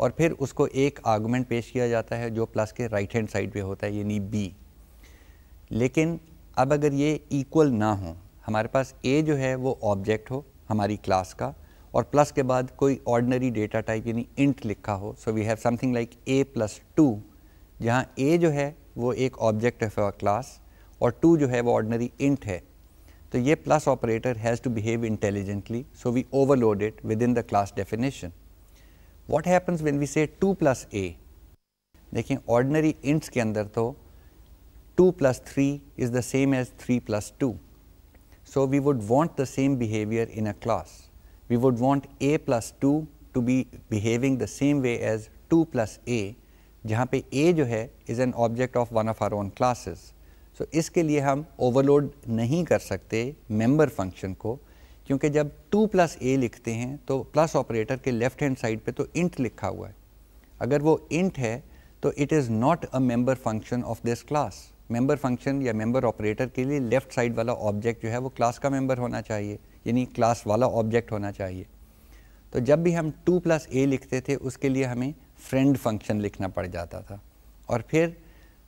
और फिर उसको एक आर्गूमेंट पेश किया जाता है जो प्लस के राइट हैंड साइड पे होता है यानी बी लेकिन अब अगर ये इक्वल ना हो हमारे पास ए जो है वो ऑब्जेक्ट हो हमारी क्लास का और प्लस के बाद कोई ऑर्डनरी डेटा टाइप यानी इंट लिखा हो so we have something like a plus two जहाँ ए जो है वो एक ऑब्जेक्ट ऑफ अवर क्लास और टू जो है वो ऑर्डनरी इंट है तो ये plus operator has to behave intelligently so we overload it within the class definition What happens when we say 2 plus a? देखें ऑर्डनरी इंट्स के अंदर तो 2 plus 3 is the same as 3 plus 2. So, we would want the same behavior in a class. We would want a plus 2 to be behaving the same way as 2 plus a, जहाँ पे a जो है is an object of one of our own classes. So, इसके लिए हम overload नहीं कर सकते member function को क्योंकि जब टू प्लस ए लिखते हैं तो प्लस ऑपरेटर के लेफ्ट हैंड साइड पे तो इंट लिखा हुआ है अगर वो इंट है तो it is not a member function of this class member function या मेंबर ऑपरेटर के लिए लेफ्ट साइड वाला ऑब्जेक्ट जो है वो क्लास का मेंबर होना चाहिए यानी क्लास वाला ऑब्जेक्ट होना चाहिए तो जब भी हम टू प्लस ए लिखते थे उसके लिए हमें फ्रेंड फंक्शन लिखना पड़ जाता था और फिर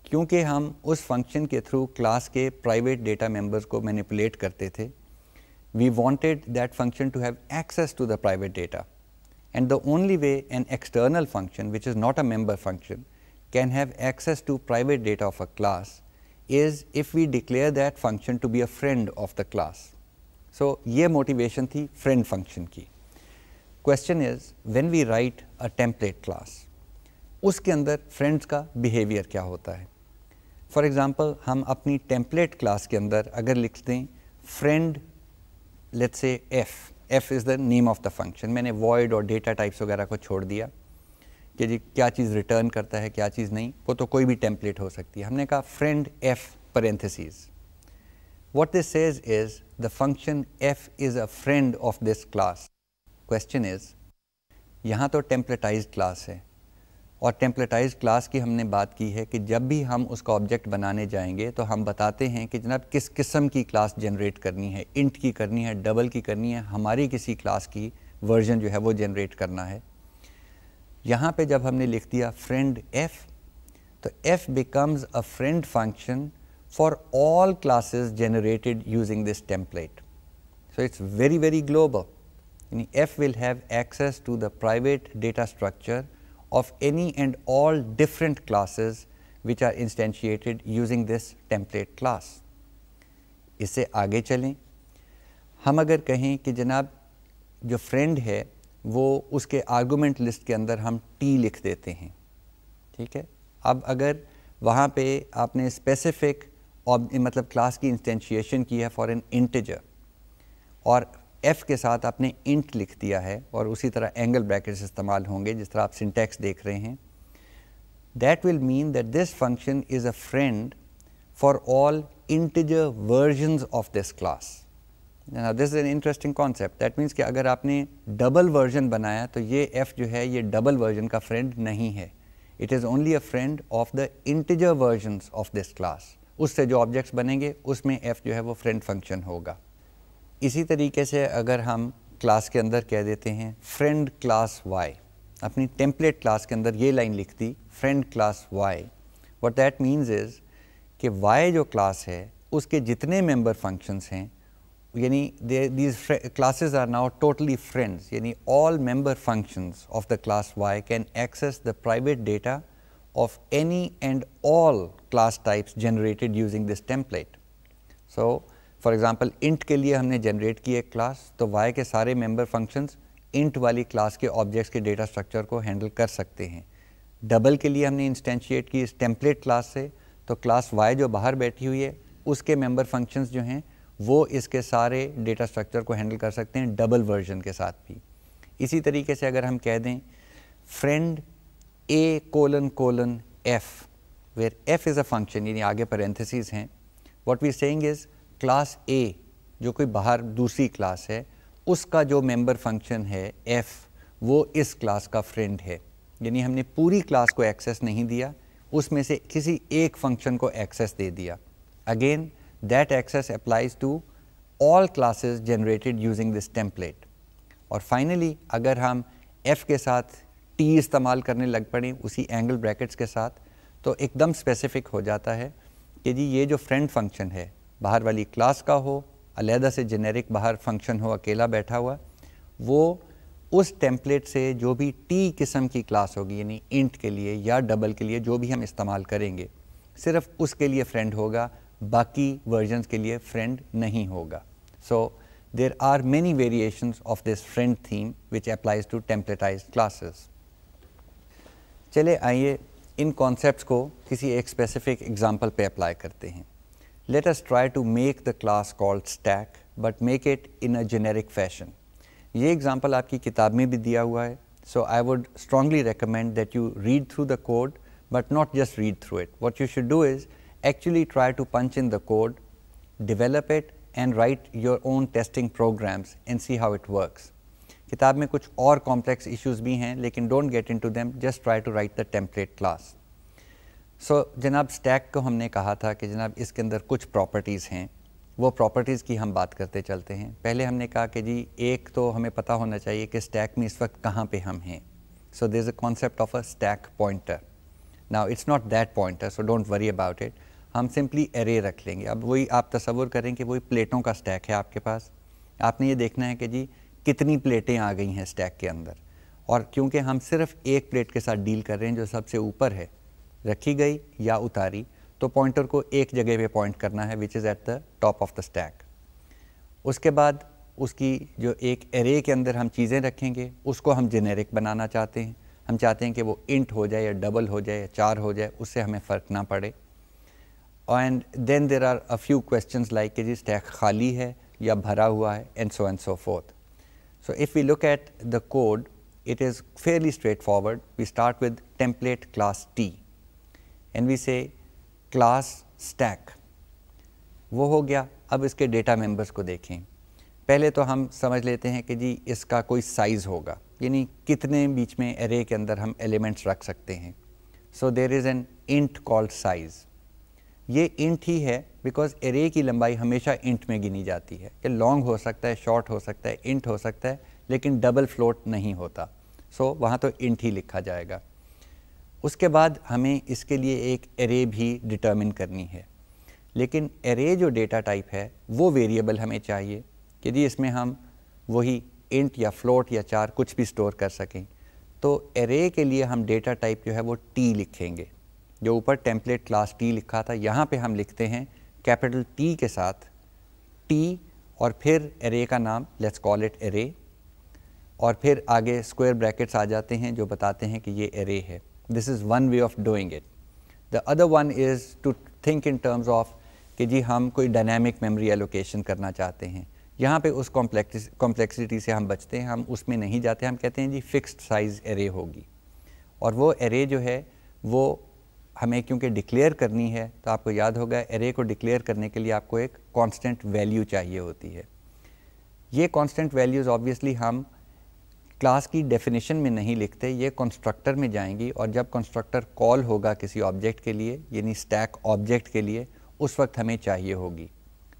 क्योंकि हम उस फंक्शन के थ्रू क्लास के प्राइवेट डेटा मेंबर्स को मैनिपुलेट करते थे We wanted that function to have access to the private data. And the only way an external function, which is not a member function, can have access to private data of a class is if we declare that function to be a friend of the class. So, ये motivation थी friend function की. Question is when we write a template class, uske अंदर friends ka behavior kya hota hai? For example, ham apni template class ke अंदर agar लिख friend let's say f f is the name of the function मैंने void और data types वगैरह को छोड़ दिया कि जी क्या चीज़ रिटर्न करता है क्या चीज़ नहीं वो तो कोई भी टेम्पलेट हो सकती है हमने कहा friend f parentheses what this says is the function f is a friend of this class question is यहाँ तो टेम्पलेटाइज क्लास है और टेम्पलेटाइज क्लास की हमने बात की है कि जब भी हम उसका ऑब्जेक्ट बनाने जाएंगे तो हम बताते हैं कि जनाब किस किस्म की क्लास जनरेट करनी है इंट की करनी है डबल की करनी है हमारी किसी क्लास की वर्जन जो है वो जनरेट करना है यहाँ पे जब हमने लिख दिया फ्रेंड एफ़ तो f becomes a friend function for all classes generated using this template so it's very very global यानी f will have access to the private data structure of any and all different classes which are instantiated using this template class. इससे आगे चलें हम अगर कहें कि जनाब जो friend है वो उसके argument list के अंदर हम t लिख देते हैं ठीक है अब अगर वहाँ पे आपने specific मतलब class की instantiation की है for an integer और एफ़ के साथ आपने इंट लिख दिया है और उसी तरह एंगल ब्रैकेट इस्तेमाल होंगे जिस तरह आप सिंटेक्स देख रहे हैं that will mean that this function is a friend for all integer version of this class this is an interesting concept that means कि अगर आपने डबल वर्जन बनाया तो ये एफ जो है ये डबल वर्जन का फ्रेंड नहीं है it is only a friend of the integer version of this class उससे जो ऑब्जेक्ट्स बनेंगे उसमें एफ जो है वो फ्रेंड फंक्शन होगा इसी तरीके से अगर हम क्लास के अंदर कह देते हैं फ्रेंड क्लास वाई अपनी टेम्पलेट क्लास के अंदर ये लाइन लिख दी friend class Y what that means is कि वाई जो क्लास है उसके जितने मेंबर फंक्शंस हैं यानी these classes are now totally friends यानी all member functions of the class Y can access the private data of any and all class types generated using this template so for example int के लिए हमने generate की एक class तो Y के सारे member functions int वाली class के ऑब्जेक्ट्स के डेटा स्ट्रक्चर को हैंडल कर सकते हैं डबल के लिए हमने इंस्टेंशिएट की इस टेम्पलेट क्लास से तो क्लास वाई जो बाहर बैठी हुई है उसके मेंबर फंक्शंस जो हैं वो इसके सारे डेटा स्ट्रक्चर को हैंडल कर सकते हैं डबल वर्जन के साथ भी इसी तरीके से अगर हम कह दें friend A colon colon f where f is a function यानी आगे पर हैं what we saying is class A जो कोई बाहर दूसरी क्लास है उसका जो मेंबर फंक्शन है एफ़ वो इस क्लास का फ्रेंड है यानी हमने पूरी क्लास को एक्सेस नहीं दिया उसमें से किसी एक फंक्शन को एक्सेस दे दिया again that access applies to all classes generated using this template और फाइनली अगर हम एफ़ के साथ टी इस्तेमाल करने लग पड़े उसी एंगल ब्रैकेट्स के साथ तो एकदम स्पेसिफिक हो जाता है कि जी ये जो फ्रेंड फंक्शन है बाहर वाली क्लास का हो अलहदा से जेनेरिक बाहर फंक्शन हो अकेला बैठा हुआ वो उस टेम्पलेट से जो भी टी किस्म की क्लास होगी यानी इंट के लिए या डबल के लिए जो भी हम इस्तेमाल करेंगे सिर्फ उसके लिए फ्रेंड होगा बाकी वर्जन के लिए फ्रेंड नहीं होगा so there are many variation of this friend theme which applies to templatize classes चले आइए इन कॉन्सेप्ट को किसी एक स्पेसिफिक एग्ज़ाम्पल पे अप्लाई करते हैं let us try to make the class called stack, but make it in a generic fashion. This example आपकी किताब में भी So I would strongly recommend that you read through the code, but not just read through it. What you should do is actually try to punch in the code, develop it, and write your own testing programs and see how it works. किताब में some complex issues भी हैं, लेकिन don't get into them, just try to write the template class. So so, जनाब stack को हमने कहा था कि जनाब इसके अंदर कुछ प्रॉपर्टीज़ हैं वो प्रॉपर्टीज़ की हम बात करते चलते हैं पहले हमने कहा कि जी एक तो हमें पता होना चाहिए कि स्टैक में इस वक्त कहाँ पे हम हैं so there is a concept of a stack pointer now it's not that pointer so don't worry about it हम सिंपली एरे रख लेंगे अब वही आप तस्वुर करें कि वही प्लेटों का स्टैक है आपके पास आपने ये देखना है कि जी कितनी प्लेटें आ गई हैं स्टैक के अंदर और क्योंकि हम सिर्फ एक प्लेट के साथ डील कर रहे हैं जो सबसे ऊपर है रखी गई या उतारी तो पॉइंटर को एक जगह पे पॉइंट करना है which is at the top of the stack उसके बाद उसकी जो एक एरे के अंदर हम चीज़ें रखेंगे उसको हम जेनेरिक बनाना चाहते हैं हम चाहते हैं कि वो इंट हो जाए या डबल हो जाए या चार हो जाए उससे हमें फ़र्क ना पड़े and then there are a few question like कि जी स्टैक खाली है या भरा हुआ है and so and so forth so if we look at the code it is fairly straight forward we start with template class T and we say class stack वो हो गया अब इसके डेटा मेंबर्स को देखें पहले तो हम समझ लेते हैं कि जी इसका कोई साइज़ होगा यानी कितने बीच में एरे के अंदर हम एलिमेंट्स रख सकते हैं so there is an int called size ये इंट ही है बिकॉज एरे की लंबाई हमेशा इंट में गिनी जाती है ये लॉन्ग हो सकता है शॉर्ट हो सकता है इंट हो सकता है लेकिन डबल फ्लोट नहीं होता सो so, वहाँ तो इंट ही लिखा जाएगा उसके बाद हमें इसके लिए एक एरे भी डिटर्मिन करनी है लेकिन एरे जो डेटा टाइप है वो वेरिएबल हमें चाहिए कि जी इसमें हम वही इंट या फ्लोट या चार कुछ भी स्टोर कर सकें तो एरे के लिए हम डेटा टाइप जो है वो टी लिखेंगे जो ऊपर टेम्पलेट क्लास टी लिखा था यहाँ पे हम लिखते हैं कैपिटल टी के साथ टी और फिर एरे का नाम लेट्स कॉल इट एरे और फिर आगे स्क्वायर ब्रैकेट्स आ जाते हैं जो बताते हैं कि ये एरे है this is one way of doing it the other one is to think in terms of कि जी हम कोई डायनेमिक मेमोरी एलोकेशन करना चाहते हैं यहाँ पे उस कॉम्प्लेक्सिटी से हम बचते हैं हम उसमें नहीं जाते हम कहते हैं जी फिक्स्ड साइज़ एरे होगी और वो एरे जो है वो हमें क्योंकि डिक्लेयर करनी है तो आपको याद होगा एरे को डिक्लेयर करने के लिए आपको एक कांस्टेंट वैल्यू चाहिए होती है ये कांस्टेंट वैल्यूज़ ऑब्वियसली हम क्लास की डेफिनेशन में नहीं लिखते ये कंस्ट्रक्टर में जाएंगी और जब कंस्ट्रक्टर कॉल होगा किसी ऑब्जेक्ट के लिए यानी स्टैक ऑब्जेक्ट के लिए उस वक्त हमें चाहिए होगी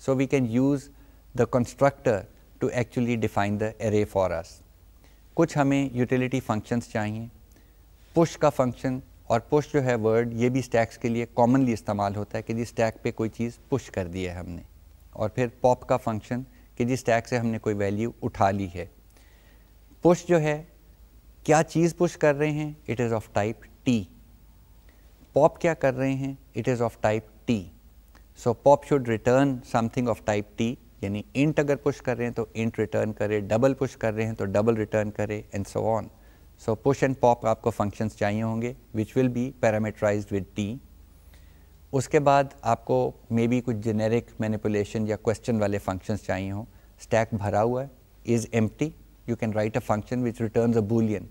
so we can use the constructor to actually define the array for us कुछ हमें यूटिलिटी फंक्शंस चाहिए पुश का फंक्शन और पुश जो है वर्ड ये भी स्टैक्स के लिए कॉमनली इस्तेमाल होता है कि जी स्टैक पे कोई चीज़ पुश कर दी है हमने और फिर पॉप का फंक्शन कि जी स्टैक से हमने कोई वैल्यू उठा ली है पुश जो है क्या चीज़ पुश कर रहे हैं it is of type T pop क्या कर रहे हैं it is of type T so pop should return something of type T यानी इंट अगर पुश कर रहे हैं तो इंट रिटर्न करे डबल पुश कर रहे हैं तो डबल रिटर्न करे and so on so push and pop आपको फंक्शंस चाहिए होंगे which will be parameterize with T उसके बाद आपको मे बी कुछ जेनेरिक मैनिपुलेशन या क्वेश्चन वाले फंक्शंस चाहिए हों स्टैक भरा हुआ है is empty you can write a function which returns a boolean.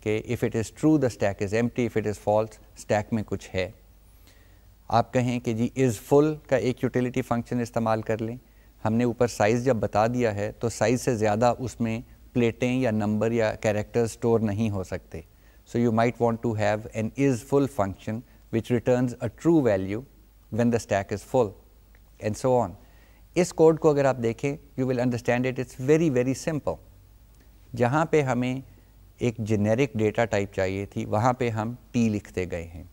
Okay, if it is true the stack is empty, if it is false stack में कुछ है आप कहें कि जी इज़ फुल का एक यूटिलिटी फंक्शन इस्तेमाल कर लें हमने ऊपर साइज़ जब बता दिया है तो साइज़ से ज़्यादा उसमें प्लेटें या नंबर या कैरेक्टर स्टोर नहीं हो सकते so you might want to have an is full function which returns a true value when the stack is full and so on. इस कोड को अगर आप देखें you will understand it it's very very simple जहाँ पे हमें एक generic data type चाहिए थी वहाँ पे हम टी लिखते गए हैं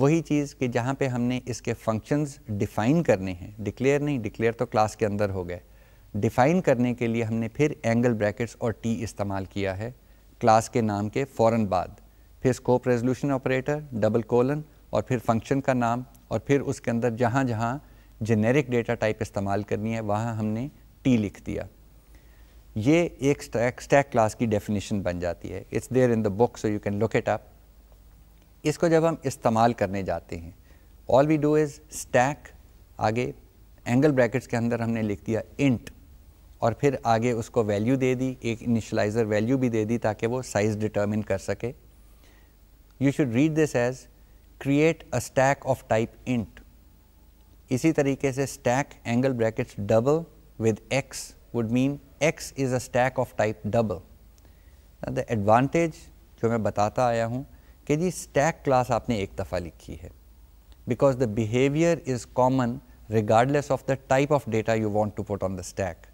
वही चीज़ कि जहाँ पे हमने इसके फंक्शंस डिफ़ाइन करने हैं डिक्लेयर नहीं डिक्लेयर तो क्लास के अंदर हो गए डिफ़ाइन करने के लिए हमने फिर एंगल ब्रैकेट्स और टी इस्तेमाल किया है क्लास के नाम के फ़ौर बाद फिर scope resolution operator double colon और फिर फंक्शन का नाम और फिर उसके अंदर जहाँ जहाँ जेनेरिक डेटा टाइप इस्तेमाल करनी है वहाँ हमने टी लिख दिया ये एक स्टैक स्टैक क्लास की डेफिनेशन बन जाती है it's there in the book so you can look it up इसको जब हम इस्तेमाल करने जाते हैं ऑल वी डू इज़ स्टैक आगे एंगल ब्रैकेट्स के अंदर हमने लिख दिया इंट और फिर आगे उसको वैल्यू दे दी एक इनिशलाइज़र वैल्यू भी दे दी ताकि वो साइज़ डिटर्मिन कर सके you should read this as create a stack of type int इसी तरीके से stack angle brackets double with x would mean x is a stack of type double. Now, the advantage जो मैं बताता आया हूँ कि जी stack class आपने एक दफ़ा लिखी है because the behavior is common regardless of the type of data you want to put on the stack.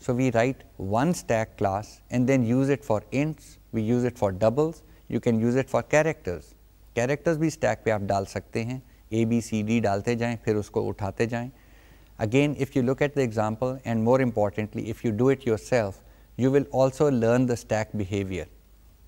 So, we write one stack class and then use it for ints, we use it for doubles, you can use it for characters. Characters भी stack पे आप डाल सकते हैं A, B, C, D डालते जाएं फिर उसको उठाते जाएं Again, if you look at the example, and more importantly, if you do it yourself, you will also learn the stack behavior.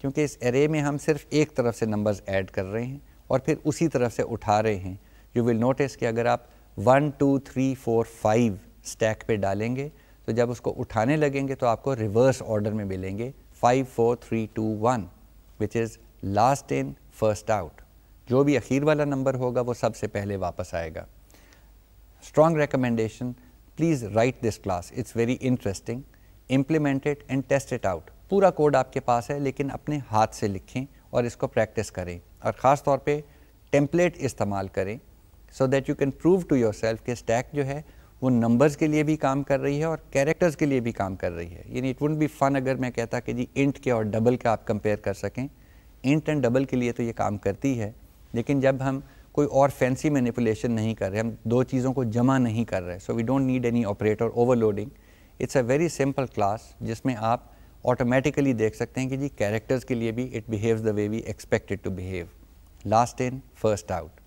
क्योंकि इस एरे में हम सिर्फ एक तरफ से नंबर्स ऐड कर रहे हैं और फिर उसी तरफ से उठा रहे हैं यू विल नोटिस कि अगर आप one two three four five stack पे डालेंगे तो जब उसको उठाने लगेंगे तो आपको रिवर्स ऑर्डर में मिलेंगे five four three two one which is last in first out जो भी अखीर वाला नंबर होगा वो सबसे पहले वापस आएगा strong recommendation, please write this class, it's very interesting, implement it and test it out. पूरा कोड आपके पास है लेकिन अपने हाथ से लिखें और इसको प्रैक्टिस करें और ख़ास तौर पे टेम्पलेट इस्तेमाल करें so that you can prove to yourself कि स्टैक जो है वो नंबर्स के लिए भी काम कर रही है और कैरेक्टर्स के लिए भी काम कर रही है यानी इट वुड बी फन अगर मैं कहता कि जी इंट के और डबल का आप कंपेयर कर सकें इंट एंड डबल के लिए तो ये काम करती है लेकिन जब हम कोई और फैंसी मैनिपुलेशन नहीं कर रहे हम दो चीज़ों को जमा नहीं कर रहे so we don't need any operator overloading it's a very simple class जिसमें आप ऑटोमेटिकली देख सकते हैं कि जी कैरेक्टर्स के लिए भी it behaves the way we expected to behave last in first out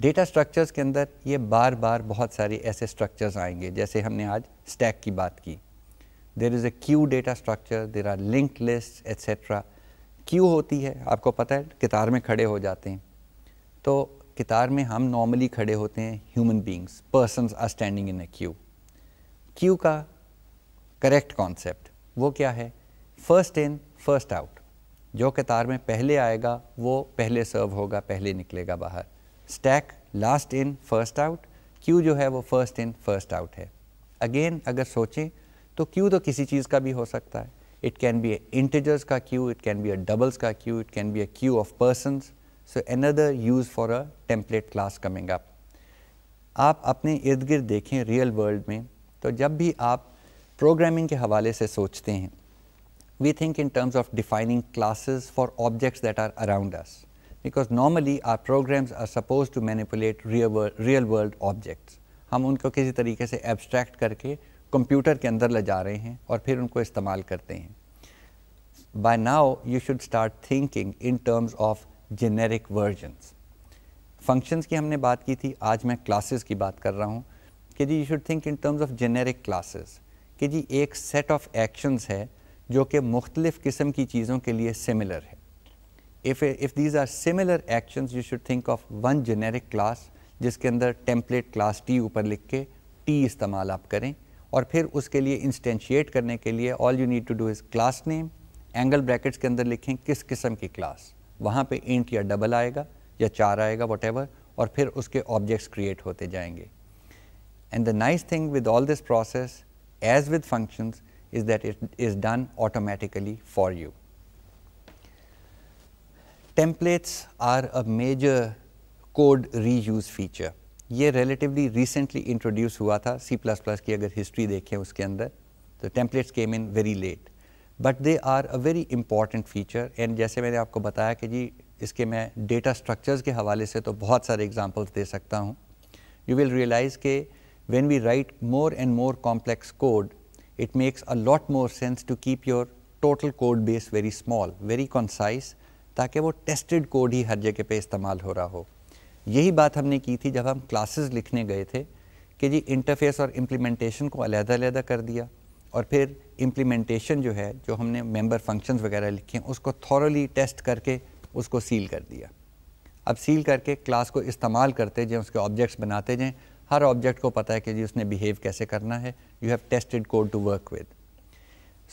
data structures के अंदर ये बार बार बहुत सारे ऐसे स्ट्रक्चर्स आएंगे जैसे हमने आज स्टैक की बात की there is a queue data structure there are link list etcetera queue होती है आपको पता है कितार में खड़े हो जाते हैं तो कतार में हम नॉर्मली खड़े होते हैं human beings persons are standing in a queue queue का करेक्ट कॉन्सेप्ट वो क्या है फर्स्ट इन फर्स्ट आउट जो कतार में पहले आएगा वो पहले सर्व होगा पहले निकलेगा बाहर stack last in first out queue जो है वो फर्स्ट इन फर्स्ट आउट है अगेन अगर सोचें तो क्यू तो किसी चीज़ का भी हो सकता है it can be a integers का queue it can be a doubles का queue it can be a queue of persons So another use for a template class coming up. आप अपने इर्द गिर्द देखें रियल वर्ल्ड में तो जब भी आप प्रोग्रामिंग के हवाले से सोचते हैं we think in terms of defining classes for objects that are around us because normally our programs are supposed to manipulate real world, real world objects. हम उनको किसी तरीके से एब्स्ट्रैक्ट करके कंप्यूटर के अंदर ले जा रहे हैं और फिर उनको इस्तेमाल करते हैं by now you should start thinking in terms of generic versions functions की हमने बात की थी आज मैं क्लासेस की बात कर रहा हूँ कि जी you should think in terms of generic classes कि जी एक सेट ऑफ एक्शंस है जो कि मुख्तलिफ़ किस्म की चीज़ों के लिए सिमिलर है if if these are similar actions you should think of one generic class जिसके अंदर टेम्पलेट क्लास टी ऊपर लिख के टी इस्तेमाल आप करें और फिर उसके लिए इंस्टेंशिएट करने के लिए all you need to do is class name angle brackets के अंदर लिखें किस किस्म की क्लास वहाँ पे इंट या डबल आएगा या चार आएगा वट और फिर उसके ऑब्जेक्ट्स क्रिएट होते जाएंगे and the nice thing with all this process as with function is that it is done automatically for you templates are a major code reuse feature ये रिलेटिवली रिसेंटली इंट्रोड्यूस हुआ था C plus plus की अगर history देखें उसके अंदर तो templates came in very late but they are a very important feature and जैसे मैंने आपको बताया कि जी इसके मैं डेटा स्ट्रक्चर्स के हवाले से तो बहुत सारे एग्जांपल्स दे सकता हूँ यू विल रियलाइज़ के when we write more and more complex code it makes a lot more sense to keep your total code base very small very concise ताकि वो टेस्टेड कोड ही हर जगह पे इस्तेमाल हो रहा हो यही बात हमने की थी जब हम क्लासेस लिखने गए थे कि जी इंटरफेस और इम्प्लीमेंटेशन को अलहदा अलहदा कर दिया और फिर इम्प्लीमेंटेशन जो है जो हमने मेंबर फंक्शंस वगैरह लिखे हैं उसको थॉरली टेस्ट करके उसको सील कर दिया अब सील करके क्लास को इस्तेमाल करते जाएँ उसके ऑब्जेक्ट्स बनाते जाएँ हर ऑब्जेक्ट को पता है कि जी उसने बिहेव कैसे करना है you have tested code to work with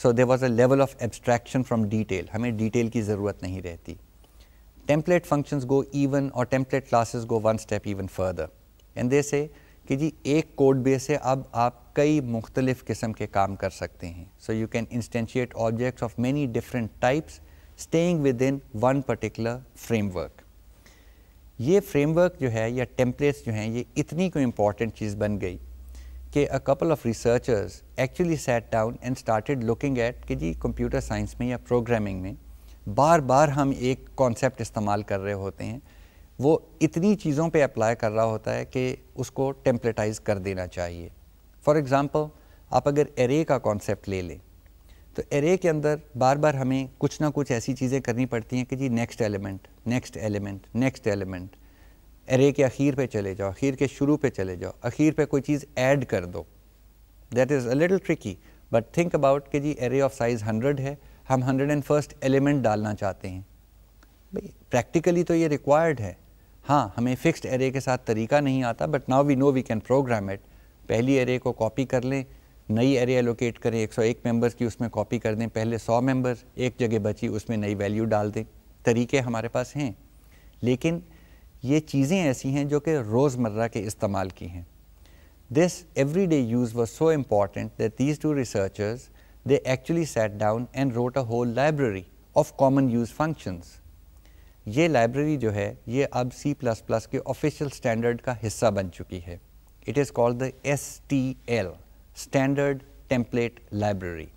so there was a level of abstraction from detail हमें डिटेल की ज़रूरत नहीं रहती टेम्पलेट फंक्शंस गो इवन और template classes go one step even further and they say कि जी एक code base से अब आप कई मुख्तलिफ़ किस्म के काम कर सकते हैं so you can instantiate objects of many different types staying within one particular framework ये फ्रेमवर्क जो है या टेम्पलेट्स जो हैं ये इतनी कोई इम्पॉर्टेंट चीज़ बन गई कि a couple of researchers actually sat down and started looking at कि जी कंप्यूटर साइंस में या प्रोग्रामिंग में बार बार हम एक कॉन्सेप्ट इस्तेमाल कर रहे होते हैं वो इतनी चीज़ों पे अप्लाई कर रहा होता है कि उसको टेम्पलेटाइज कर देना चाहिए फॉर एग्ज़ाम्पल आप अगर एरे का कॉन्सेप्ट ले लें तो एरे के अंदर बार बार हमें कुछ ना कुछ ऐसी चीज़ें करनी पड़ती हैं कि जी next element next element next element array के अखीर पे चले जाओ अखीर के शुरू पे चले जाओ अखीर पे कोई चीज़ ऐड कर दो that is a little tricky but think about कि जी एरे ऑफ साइज़ हंड्रेड है हम हंड्रेड एंड फर्स्ट एलिमेंट डालना चाहते हैं भाई प्रैक्टिकली तो ये रिक्वायर्ड है हाँ हमें फिक्स्ड एरे के साथ तरीका नहीं आता but now we know we can program it पहली एरे को कॉपी कर लें नई एरे एलोकेट करें 101 मेंबर्स की उसमें कॉपी कर दें पहले 100 मेंबर्स एक जगह बची उसमें नई वैल्यू डाल दें तरीके हमारे पास हैं लेकिन ये चीज़ें ऐसी हैं जो कि रोज़मर्रा के इस्तेमाल की हैं this everyday use was so important that these two researchers they actually sat down and wrote a whole library of common use functions ये लाइब्रेरी जो है ये अब प्लस के ऑफिशियल स्टैंडर्ड का हिस्सा बन चुकी है It is called the STL, Standard Template Library.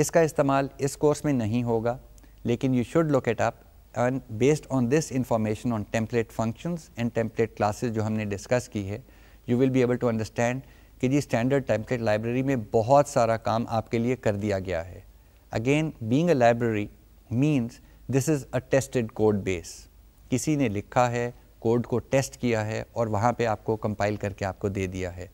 इसका इस्तेमाल इस कोर्स में नहीं होगा लेकिन you should look it up and based on this information on template functions and template classes जो हमने डिस्कस की है you will be able to understand कि जी स्टैंडर्ड टेम्पलेट लाइब्रेरी में बहुत सारा काम आपके लिए कर दिया गया है again being a library means this is a tested code base किसी ने लिखा है कोड को टेस्ट किया है और वहाँ पे आपको कंपाइल करके आपको दे दिया है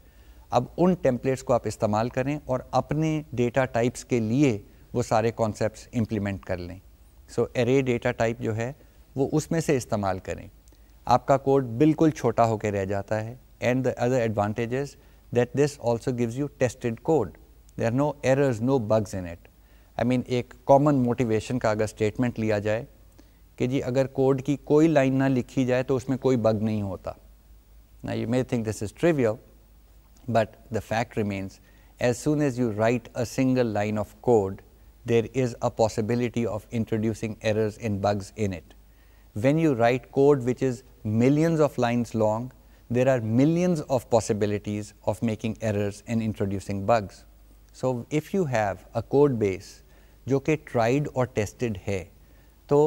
अब उन टेम्पलेट्स को आप इस्तेमाल करें और अपने डेटा टाइप्स के लिए वो सारे कॉन्सेप्ट्स इम्प्लीमेंट कर लें सो एरे डेटा टाइप जो है वो उसमें से इस्तेमाल करें आपका कोड बिल्कुल छोटा होकर रह जाता है and the other advantages that this also gives you tested code they are no errors no bugs in it I mean एक कॉमन मोटिवेशन का अगर स्टेटमेंट लिया जाए कि जी अगर कोड की कोई लाइन ना लिखी जाए तो उसमें कोई बग नहीं होता ना you may think this is trivial but the fact remains as soon as you write a single line of code there is a possibility of introducing errors and bugs in it. When you write code which is millions of lines long, there are millions of possibilities of making errors and introducing bugs. So if you have a code base जो कि tried or tested है, तो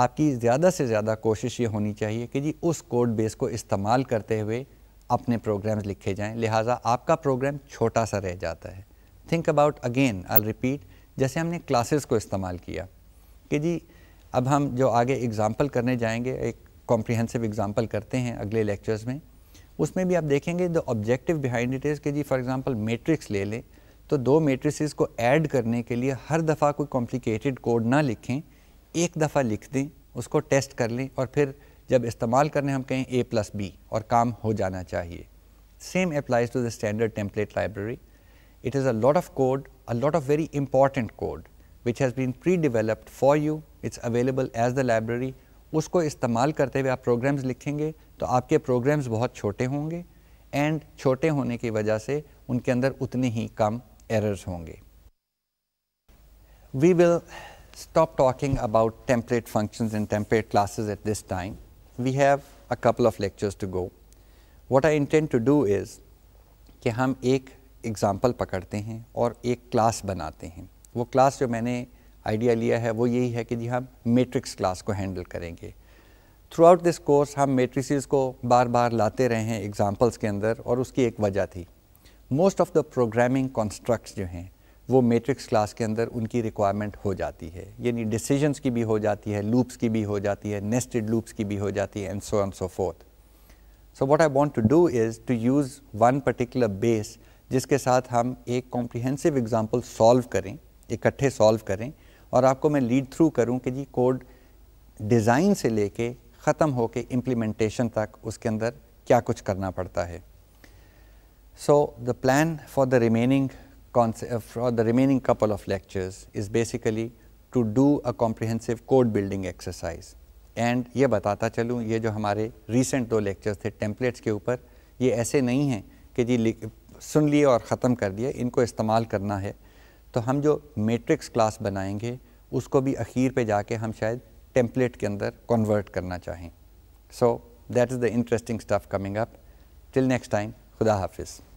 आपकी ज़्यादा से ज़्यादा कोशिश ये होनी चाहिए कि जी उस कोड बेस को इस्तेमाल करते हुए अपने प्रोग्राम्स लिखे जाएं लिहाजा आपका प्रोग्राम छोटा सा रह जाता है think about again I repeat जैसे हमने क्लासेस को इस्तेमाल किया कि जी अब हम जो आगे एग्ज़ाम्पल करने जाएंगे एक कॉम्प्रिहेंसिव एग्ज़ाम्पल करते हैं अगले लेक्चर्स में उसमें भी आप देखेंगे the objective behind it is कि जी फॉर एग्ज़ाम्पल मेट्रिक्स ले लें तो दो मेट्रिसेस को ऐड करने के लिए हर दफ़ा कोई कॉम्प्लिकेटेड कोड ना लिखें एक दफ़ा लिख दें उसको टेस्ट कर लें और फिर जब इस्तेमाल करने हम कहें ए प्लस बी और काम हो जाना चाहिए same applies to the standard template library it is a lot of code a lot of very important code which has been pre developed for you it's available as the library उसको इस्तेमाल करते हुए आप programmes लिखेंगे तो आपके programmes बहुत छोटे होंगे एंड छोटे होने की वजह से उनके अंदर उतने ही कम एरर्स होंगे we will stop talking about template functions and template classes at this time. We have a couple of lectures to go. What I intend to do is कि हम एक example पकड़ते हैं और एक class बनाते हैं वो class जो मैंने idea लिया है वो यही है कि जी हम matrix class को handle करेंगे Throughout this course हम matrices को बार बार लाते रहे हैं examples के अंदर और उसकी एक वजह थी Most of the programming constructs जो हैं वो मैट्रिक्स क्लास के अंदर उनकी रिक्वायरमेंट हो जाती है यानी डिसीजंस की भी हो जाती है लूप्स की भी हो जाती है नेस्टेड लूप्स की भी हो जाती है and so and so forth so what I want to do is to use one particular base जिसके साथ हम एक कॉम्प्रिहेंसिव एग्जाम्पल सॉल्व करें इकट्ठे सॉल्व करें और आपको मैं लीड थ्रू करूं कि जी कोड डिज़ाइन से लेके ख़त्म होके इम्प्लीमेंटेशन तक उसके अंदर क्या कुछ करना पड़ता है so the plan for the remaining concept for the remaining couple of lectures is basically to do a comprehensive code building exercise. And ये बताता चलूँ ये जो हमारे recent दो lectures थे templates के ऊपर ये ऐसे नहीं हैं कि जी सुन लिए और ख़त्म कर दिए इनको इस्तेमाल करना है तो हम जो matrix class बनाएंगे उसको भी अखीर पे जाके हम शायद template के अंदर convert करना चाहें So that is the interesting stuff coming up. Till next time, खुदा हाफिज़